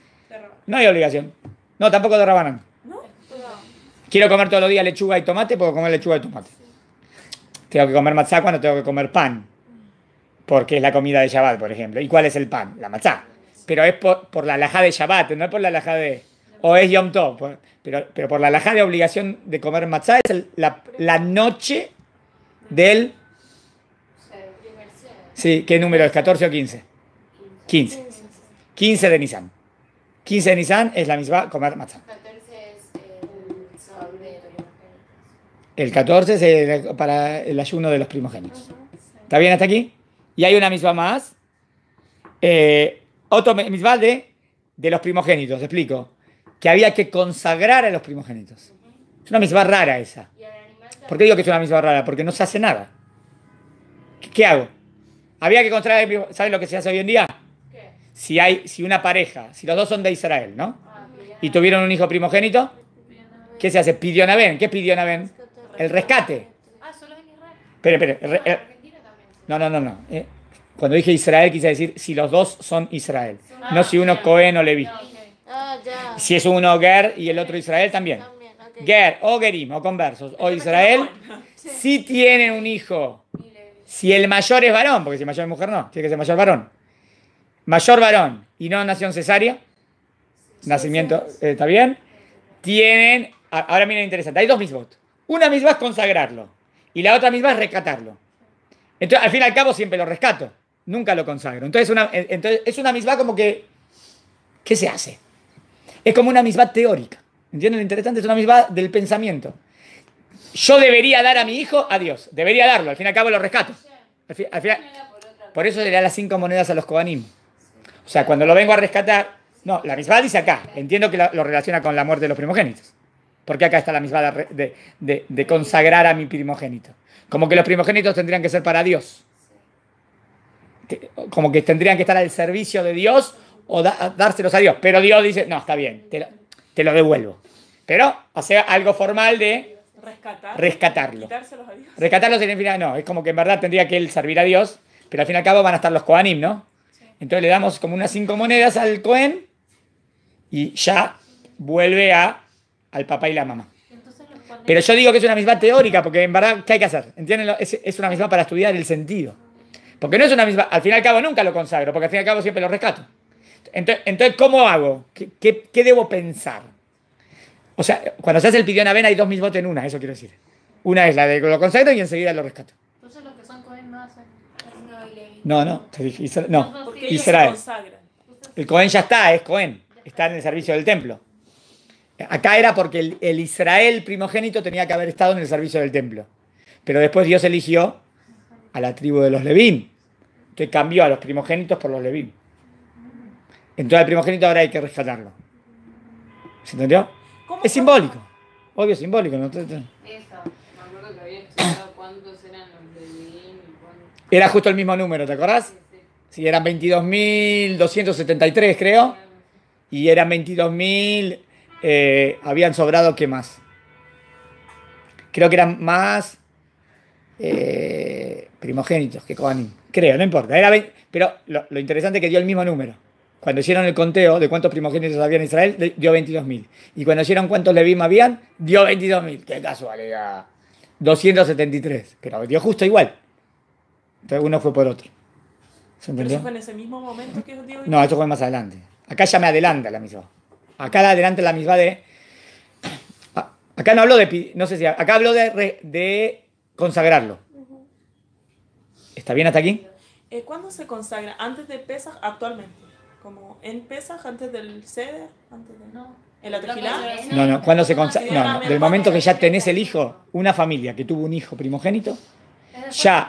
no hay obligación. No, tampoco de Rabanan. Quiero comer todos los días lechuga y tomate, puedo comer lechuga y tomate. Tengo que comer matzá cuando tengo que comer pan. Porque es la comida de Shabbat, por ejemplo. ¿Y cuál es el pan? La matzá. Pero es por, la laja de Shabbat, no es por la laja de... O es Yom Tov. Pero, pero por la laja de obligación de comer matzá es la noche del... Sí, ¿qué número es? ¿14 o 15? 15. 15 de Nisan. 15 de Nisan es la misma comer matzah. Eh, el 14 es el, para el ayuno de los primogénitos. ¿Está bien hasta aquí? Y hay una misma más. Eh, otro misma de, de los primogénitos, te explico. Que había que consagrar a los primogénitos. Es una misma rara esa. ¿Por qué digo que es una misma rara? Porque no se hace nada. ¿Qué, hago? Había que contraer, ¿sabes lo que se hace hoy en día? ¿Qué? Si hay, si una pareja, si los dos son de Israel, ¿no? Ah, y tuvieron un hijo primogénito, ¿qué se hace? Pidió Navén. ¿Qué pidió Navén? El rescate. Ah, solo en Israel. Ah, eh, no, no, no, no. Eh, cuando dije Israel quise decir si los dos son Israel, ah, no si uno Cohen o Levi. Si es uno Ger y el otro Israel también. Ger o Gerim o conversos o Israel, (laughs) si tienen un hijo, si el mayor es varón, porque si el mayor es mujer no, tiene que ser mayor varón. Mayor varón y no nación cesárea, nacimiento, ¿está bien? Tienen, ahora miren interesante, hay dos misbots Una misma es consagrarlo y la otra misma es rescatarlo. Entonces, al fin y al cabo siempre lo rescato, nunca lo consagro. Entonces, es una misma como que, ¿qué se hace? Es como una misma teórica. ¿Entienden lo interesante? Es una misma del pensamiento. Yo debería dar a mi hijo a Dios. Debería darlo. Al fin y al cabo lo rescato. por eso le da las cinco monedas a los cobanim. O sea, cuando lo vengo a rescatar. No, la misma dice acá. Entiendo que lo relaciona con la muerte de los primogénitos. Porque acá está la misma de, consagrar a mi primogénito. Como que los primogénitos tendrían que ser para Dios. Como que tendrían que estar al servicio de Dios o dárselos a Dios. Pero Dios dice, no, está bien te lo devuelvo. Pero, o sea, algo formal de rescatarlo, rescatarlo. A Dios. Rescatarlo fin, no, es como que en verdad tendría que él servir a Dios, pero al fin y al cabo van a estar los coanim, ¿no? Entonces le damos como unas cinco monedas al coen y ya vuelve a, al papá y la mamá. pero yo digo que es una misma teórica, porque en verdad, ¿qué hay que hacer? ¿Entienden? Es, es una misma para estudiar el sentido. Porque no es una misma, al fin y al cabo nunca lo consagro, porque al fin y al cabo siempre lo rescato. Entonces, ¿cómo hago? ¿Qué, debo pensar? O sea, cuando se hace el pidión avena hay dos misbotes en una, eso quiero decir. Una es la de que lo consagro y enseguida lo rescato. Entonces los que son Cohen no hacen no, no, no, El Cohen ya está, es Cohen, está en el servicio del templo. Acá era porque el, Israel primogénito tenía que haber estado en el servicio del templo. Pero después Dios eligió a la tribu de los Levín. que cambió a los primogénitos por los Levín. Entonces el primogénito ahora hay que rescatarlo. ¿Se entendió? Es simbólico. Obvio, simbólico. ¿no? Eso, me acuerdo que había cuántos eran los de Era justo el mismo número, ¿te acordás? Sí, eran 22.273, creo. Y eran 22.000, eh, habían sobrado, ¿qué más? Creo que eran más eh, primogénitos que Kohanim. Creo, no importa. pero lo, lo interesante es que dio el mismo número. Cuando hicieron el conteo de cuántos primogénitos había en Israel, dio 22.000. Y cuando hicieron cuántos Levim habían, dio 22.000. ¡Qué casualidad! 273. Pero dio justo igual. Entonces uno fue por otro. ¿Se entendió? ¿Pero eso fue en ese mismo momento que dio No, eso fue más adelante. Acá ya me adelanta la misma. Acá adelante la misma de... Acá no hablo de... No sé si... Acá hablo de, de consagrarlo. ¿Está bien hasta aquí? Eh, ¿Cuándo se consagra? ¿Antes de Pesas actualmente? como en Pesaj, antes del ceder? antes de no. ¿En la No, no, cuando se consa no, del momento que ya tenés el hijo, una familia que tuvo un hijo primogénito, ya,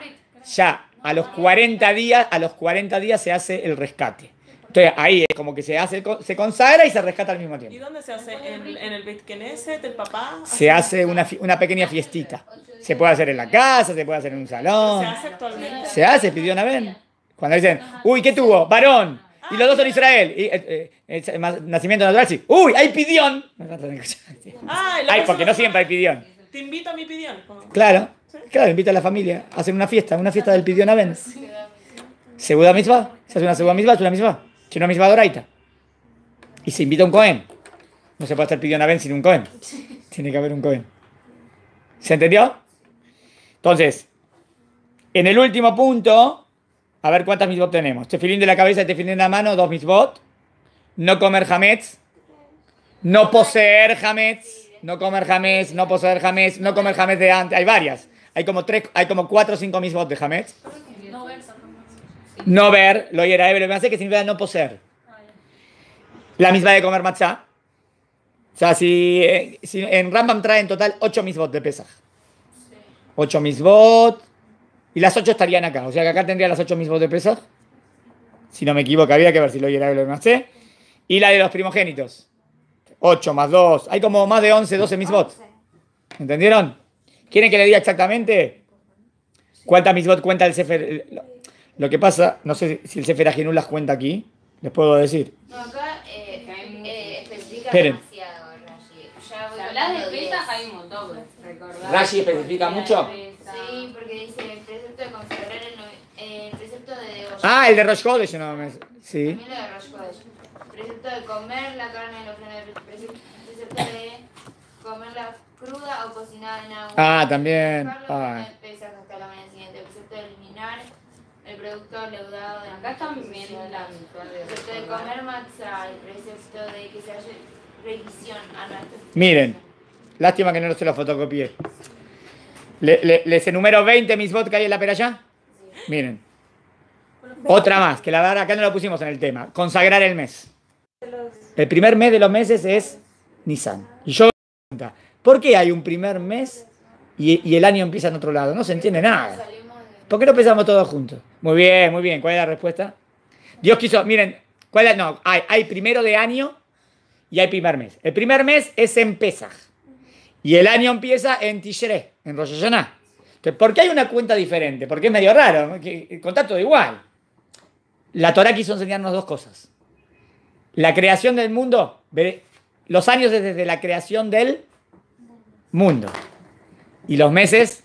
ya a los 40 ah. días, a los 40 días se hace el rescate. Entonces ahí es como que se hace, se consagra y se rescata al mismo tiempo. ¿Y dónde se hace? ¿En, en el Bitkeneset, el papá? Se hace una, una pequeña fiestita. Se puede hacer en la casa, se puede hacer en un salón. ¿Se hace actualmente? Se hace, pidió una vez. Cuando dicen, uy, ¿qué tuvo? Varón. Y los dos son Israel. Y, eh, eh, nacimiento natural, sí. ¡Uy! ¡Hay pidión! Ay, porque no siempre hay pidión. Te invito a mi pidión. Claro, claro, invita a la familia a hacer una fiesta, una fiesta del pidión Ben. Seguda misma, se hace una segunda misma, es una misma. Si una misma doraita. Y se invita a un cohen. No se puede hacer pidión Ben sin un cohen. Tiene que haber un cohen. ¿Se entendió? Entonces, en el último punto, a ver cuántas misbots tenemos. Tefilín de la cabeza y tefilín de la mano, dos misbots. No comer jamets. No poseer jamets. No comer jamets, no poseer jamets, no comer jamets de antes. Hay varias. Hay como tres, hay como cuatro o cinco misbots de jamets. No ver, lo oyerá pero Me hace que significa no poseer. La misma de comer matzah. O sea, si, eh, en Rambam trae en total ocho misbots de pesa. Ocho misbots. Y las 8 estarían acá. O sea que acá tendría las 8 mismos de presa. Si no me equivoco, había que ver si lo era lo no Y la de los primogénitos. 8 más 2. Hay como más de 11, 12 misbots. ¿Entendieron? ¿Quieren que le diga exactamente cuántas misbots cuenta el Sefer? Lo que pasa, no sé si el Sefer Aginul las cuenta aquí. Les puedo decir. No, acá eh, eh especifica Esperen. demasiado Rashi. Ya voy Rashi especifica mucho. Sí, porque dice el precepto de conservar el, el precepto de Ah, el de Rosh no más. Sí. También lo de Precepto de comer la carne de los frenos, precepto de comerla cruda o cocinada en agua. Ah, también. Ah. Pesas hasta la mañana siguiente. Precepto de eliminar el producto leudado de Acá estamos viendo la precepto de comer matzah, el precepto de que se haya revisión al nuestro. Miren, lástima que no se lo fotocopié. Le, ¿Les enumero 20 mis vodka y en la allá? Miren. Otra más, que la verdad acá no la pusimos en el tema. Consagrar el mes. El primer mes de los meses es Nissan. Y yo me ¿por qué hay un primer mes y, el año empieza en otro lado? No se entiende nada. ¿Por qué no pensamos todos juntos? Muy bien, muy bien. ¿Cuál es la respuesta? Dios quiso, miren, ¿cuál No, hay, primero de año y hay primer mes. El primer mes es en Pesaj. Y el año empieza en Tishrei en Rosh ¿por qué hay una cuenta diferente? Porque es medio raro, el contacto da igual. La Torah quiso enseñarnos dos cosas. La creación del mundo, los años desde la creación del mundo. Y los meses,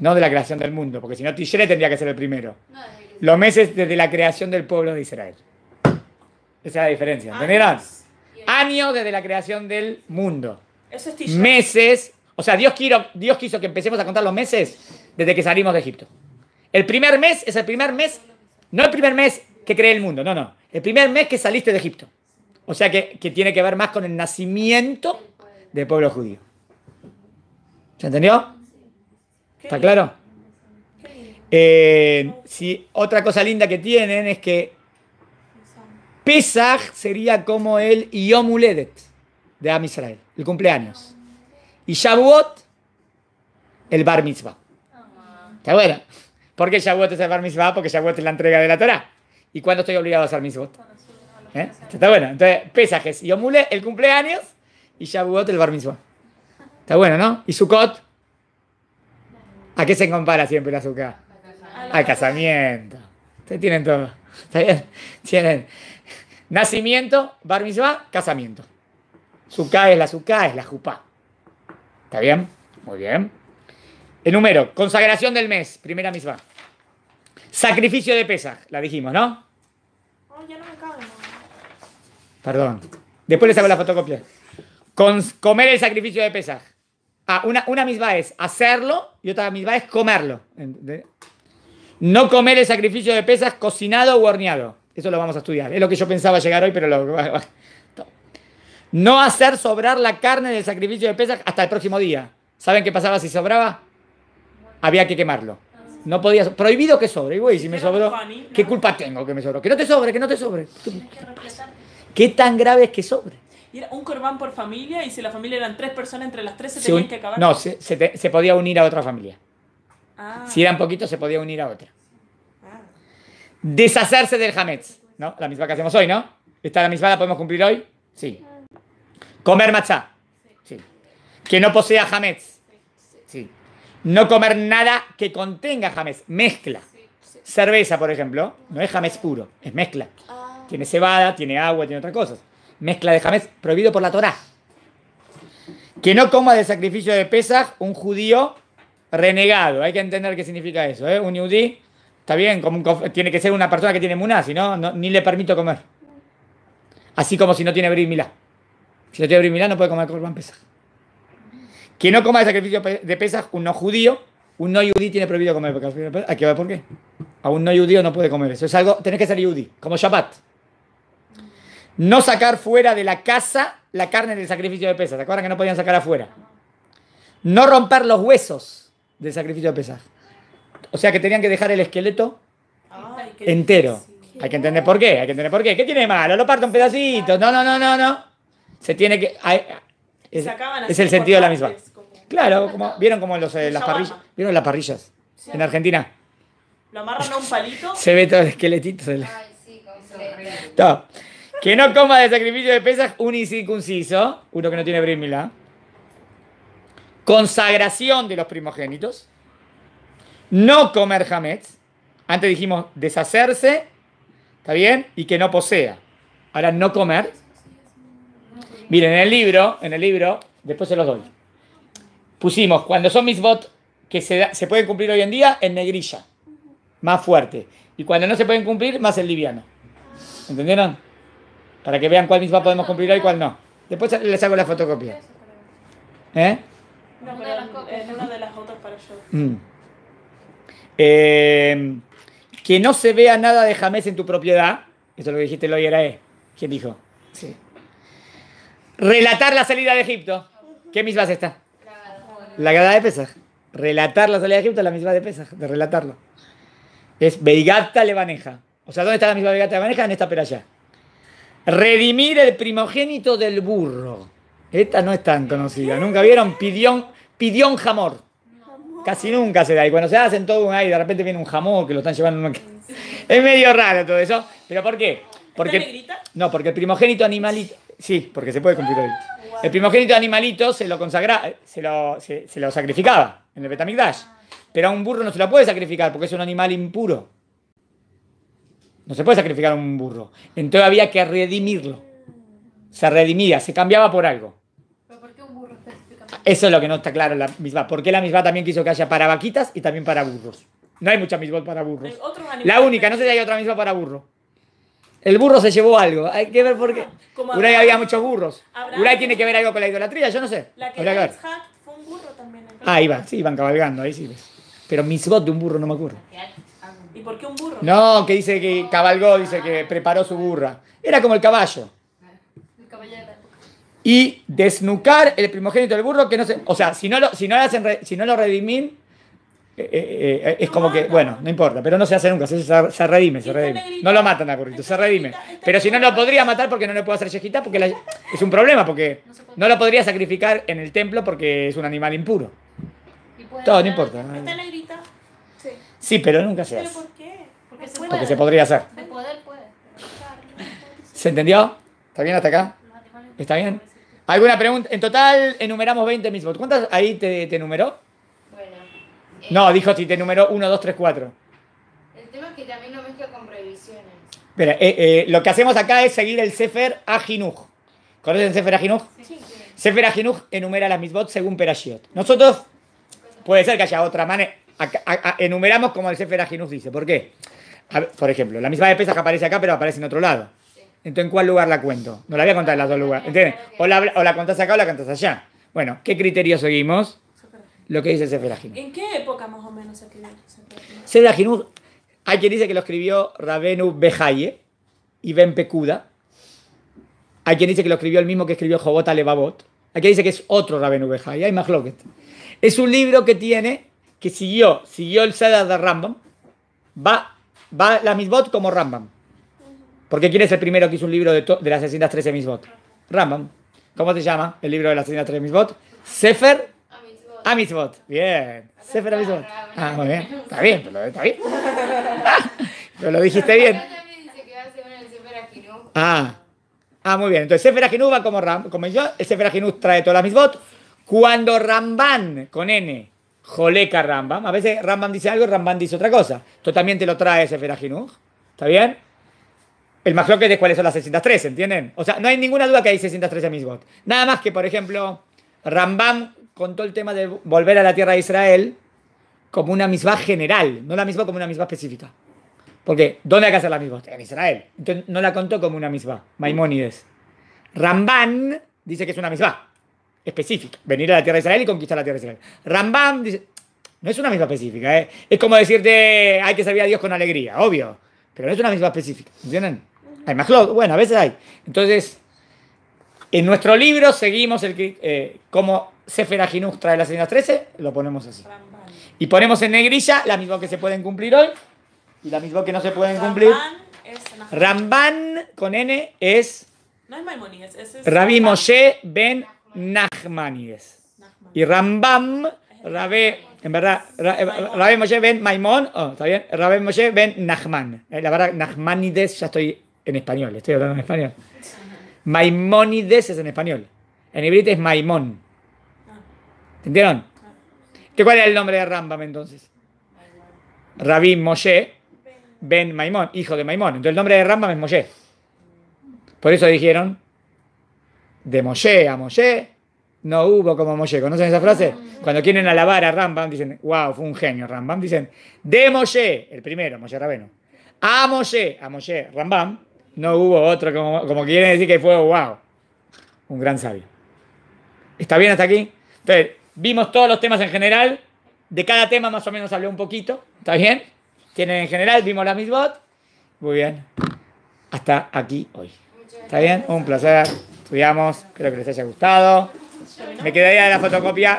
no de la creación del mundo, porque si no Tishre tendría que ser el primero. Los meses desde la creación del pueblo de Israel. Esa es la diferencia, ¿entendieron? Años desde la creación del mundo. Eso es Meses o sea, Dios, quiero, Dios quiso que empecemos a contar los meses desde que salimos de Egipto. El primer mes es el primer mes, no el primer mes que cree el mundo, no, no. El primer mes que saliste de Egipto. O sea que, que tiene que ver más con el nacimiento del pueblo judío. ¿Se entendió? ¿Está claro? Eh, sí, otra cosa linda que tienen es que Pesach sería como el Yom Uledet de Am Israel, el cumpleaños y Shavuot, el Bar Mitzvah. ¿Está bueno? ¿Por qué Shavuot es el Bar Mitzvah? Porque Shavuot es la entrega de la Torah. ¿Y cuándo estoy obligado a hacer Mitzvot? ¿Eh? Está bueno. Entonces, Pesajes y Omule, el cumpleaños, y Shavuot, el Bar Mitzvah. Está bueno, ¿no? ¿Y Sukkot? ¿A qué se compara siempre la azúcar? Al casamiento. Ustedes tienen todo. ¿Está bien? (laughs) Tienen nacimiento, Bar Mitzvah, casamiento. Sukkah es la Sukkah, es la Jupá. ¿Está bien? Muy bien. El número, consagración del mes, primera misma. Sacrificio de pesas, la dijimos, ¿no? Oh, ya no me cabe. Perdón. Después les hago la fotocopia. comer el sacrificio de pesas. Ah, una, una misma es hacerlo y otra misma es comerlo. No comer el sacrificio de pesas cocinado o horneado. Eso lo vamos a estudiar. Es lo que yo pensaba llegar hoy, pero lo, no hacer sobrar la carne del sacrificio de pesas hasta el próximo día. ¿Saben qué pasaba si sobraba? Había que quemarlo. No podía, prohibido que sobre. Y güey, si me sobró, ¿qué culpa tengo que me sobró? Que no te sobre, que no te sobre. ¿Qué, tan grave es que sobre? era un corbán por familia y si la familia eran tres personas, entre las tres se tenían que acabar. No, se, podía unir a otra familia. Ah. Si eran poquitos, se podía unir a otra. Ah. Deshacerse del Hametz. ¿no? La misma que hacemos hoy, ¿no? ¿Esta la misma la podemos cumplir hoy? Sí. Comer matzá. Que no posea jamez, No comer nada que contenga jamez, Mezcla. Cerveza, por ejemplo, no es jamez puro, es mezcla. Ah. Tiene cebada, tiene agua, tiene otras cosas. Mezcla de jamez prohibido por la Torá. Que no coma de sacrificio de pesas, un judío renegado. Hay que entender qué significa eso. ¿eh? Un yudí, está bien, como tiene que ser una persona que tiene muná, si no, ni le permito comer. Así como si no tiene brimilá. Si no tiene Milán no puede comer Corban Pesaj. Quien no coma el sacrificio de Pesaj, un no judío, un no judío tiene prohibido comer. Hay que ver por qué. A un no judío no puede comer eso. Es algo, tenés que ser judí, como Shabbat. No sacar fuera de la casa la carne del sacrificio de Pesaj. ¿Se acuerdan que no podían sacar afuera? No romper los huesos del sacrificio de Pesaj. O sea que tenían que dejar el esqueleto entero. Hay que entender por qué, hay que entender por qué. ¿Qué tiene malo? Lo parto un pedacito. No, no, no, no, no se tiene que... es, el sentido de la misma. claro, como, ¿vieron como eh, los, las, parrillas, ¿vieron las parrillas? En Argentina. Lo amarran a un palito. (laughs) se ve todo el esqueletito. Que no coma de sacrificio de pesas un incircunciso, uno que no tiene brímila. Consagración de los primogénitos. No comer jamets. Antes dijimos deshacerse, ¿está bien? Y que no posea. Ahora no comer. Miren, en el libro, en el libro, después se los doy. Pusimos, cuando son mis votos que se, pueden cumplir hoy en día, en negrilla, más fuerte. Y cuando no se pueden cumplir, más en liviano. ¿Entendieron? Para que vean cuál misma podemos cumplir hoy y cuál no. Después les hago la fotocopia. ¿Eh? No, una de las fotos para yo. Mm. Eh, que no se vea nada de jamés en tu propiedad. Eso es lo que dijiste E. ¿Quién dijo? Sí. Relatar la salida de Egipto. ¿Qué mismas es esta? La gada de Pesaj. Relatar la salida de Egipto es la misma de Pesaj, de relatarlo. Es Le Levaneja. O sea, ¿dónde está la misma Beigata Levaneja? En esta peralla. Redimir el primogénito del burro. Esta no es tan conocida. ¿Nunca vieron pidión, pidión jamor? Casi nunca se da. Y cuando se hacen todo un aire, de repente viene un jamón que lo están llevando. Una... (laughs) Es medio raro todo eso. ¿Pero por qué? Porque, no, porque el primogénito animalito. Sí, porque se puede cumplir El primogénito animalito se lo, consagra, eh, se lo, sacrificaba en el Betamigdash. Ah, Pero a un burro no se lo puede sacrificar porque es un animal impuro. No se puede sacrificar a un burro. Entonces había que redimirlo. Se redimía, se cambiaba por algo. ¿Pero por qué un burro Eso es lo que no está claro la misma. Porque la misma también quiso que haya para vaquitas y también para burros. No hay mucha misma para burros. La única, no sé si hay otra misma para burro. El burro se llevó algo. Hay que ver por qué. Ah, Uray había muchos burros. Uray tiene que ver algo con la idolatría, yo no sé. La que fue un burro también. Ah, sí, iban cabalgando, ahí sí. Ves. Pero misbot de un burro no me ocurre. Ah. ¿Y por qué un burro? No, que dice que cabalgó, dice que preparó su burra. Era como el caballo. El caballo de la época. Y desnucar el primogénito del burro que no se. O sea, si no lo, si no lo, hacen, si no lo eh, eh, eh, es como que, bueno, no importa, pero no se hace nunca, se, redime, se redime. No lo matan a Currito, se redime. Pero si no lo podría matar porque no le puedo hacer yejita, porque es un problema, porque no lo podría sacrificar en el templo porque es un animal impuro. Todo, no importa. ¿Está negrita? Sí. pero nunca se hace. por qué? Porque, se, podría hacer. ¿Se entendió? ¿Está bien hasta acá? ¿Está bien? ¿Alguna pregunta? En total enumeramos 20 mismos. ¿Cuántas ahí te, te enumeró? Eh, no, dijo si te número 1, 2, 3, 4. El tema es que también lo mezcla con prohibiciones. Mira, eh, eh, lo que hacemos acá es seguir el Sefer Ajinuj. ¿Conocen Sefer Ajinuj? Sí. Sefer Ajinuj enumera las misbots según Perashiot. Nosotros, puede ser que haya otra manera, enumeramos como el Sefer Ajinuj dice. ¿Por qué? por ejemplo, la misma de pesas que aparece acá, pero aparece en otro lado. Entonces, ¿en cuál lugar la cuento? No la voy a contar en los dos lugares. ¿Entiendes? o la contás acá o la contás allá. Bueno, ¿qué criterio seguimos? lo que dice Sefer ¿En qué época más o menos se escribió el Sefer hay quien dice que lo escribió Rabenu Bejaye y Ben Pecuda. Hay quien dice que lo escribió el mismo que escribió Jobot Alevabot. Hay quien dice que es otro Rabenu Bejaye, hay más Es un libro que tiene, que siguió, siguió el Seda de Rambam. Va, va la Misbot como Rambam. Porque ¿quién es el primero que hizo un libro de, de las 613 Misbot? Rambam. ¿Cómo se llama el libro de las 613 Misbot? Sefer a ah, Bien. Sefer a Ah, muy bien. Está bien, pero está bien. (laughs) pero lo dijiste bien. Ah. Ah, muy bien. Entonces Sefer va como, Ram, como yo. El Sefer trae todas las Amisbot. Cuando Ramban con N, Joleca Rambam, a veces Rambam dice algo y Ramban dice otra cosa. Tú también te lo trae Sefer ¿Está bien? El más que es de cuáles son las 603, ¿entienden? O sea, no hay ninguna duda que hay 603 mitzvot. Nada más que, por ejemplo, Rambam contó el tema de volver a la tierra de Israel como una misma general, no la misma como una misma específica. Porque, ¿dónde hay que hacer la misma? En Israel. Entonces, no la contó como una misma, Maimónides. Rambán dice que es una misma específica, venir a la tierra de Israel y conquistar la tierra de Israel. Rambán dice, no es una misma específica, ¿eh? es como decirte, hay que servir a Dios con alegría, obvio, pero no es una misma específica, ¿entienden? Hay más bueno, a veces hay. Entonces, en nuestro libro seguimos el, que eh, como Sefer Aginus trae las señas 13, lo ponemos así. Y ponemos en negrilla las mismas que se pueden cumplir hoy y las mismas que no se pueden cumplir. Ramban con N es. No es Maimonides, es. Rabbi Moshe Ben Nachmanides. Y Rambam, Rabé, en verdad, Rabbi Moshe Ben Maimon oh, ¿está bien? Rabbi Moshe Ben Nachman. Eh, la verdad, Nachmanides ya estoy en español, estoy hablando en español. Maimónides es en español. En hebreo es Maimón. ¿Entendieron? ¿Qué, ¿Cuál es el nombre de Rambam entonces? Rabí Moshe Ben Maimón, hijo de Maimón. Entonces el nombre de Rambam es Moshe. Por eso dijeron, de Moshe a Moshe, no hubo como Moshe. ¿Conocen esa frase? Cuando quieren alabar a Rambam, dicen, wow, fue un genio Rambam. Dicen, de Moshe, el primero, Moshe Rabeno. A Moshe, a Moshe Rambam, no hubo otro, como, como quieren decir que fue, wow, un gran sabio. ¿Está bien hasta aquí? Entonces, vimos todos los temas en general, de cada tema más o menos hablé un poquito, ¿está bien? Tienen en general, vimos la misbot, muy bien, hasta aquí hoy. ¿Está bien? Un placer, estudiamos, creo que les haya gustado. Me quedaría la fotocopia,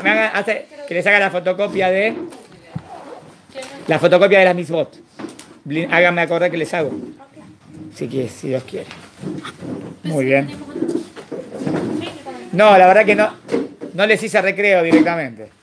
que les haga la fotocopia de... La fotocopia de las misbot. Háganme acordar que les hago si Dios quiere. Muy bien. No, la verdad que no, no les hice recreo directamente.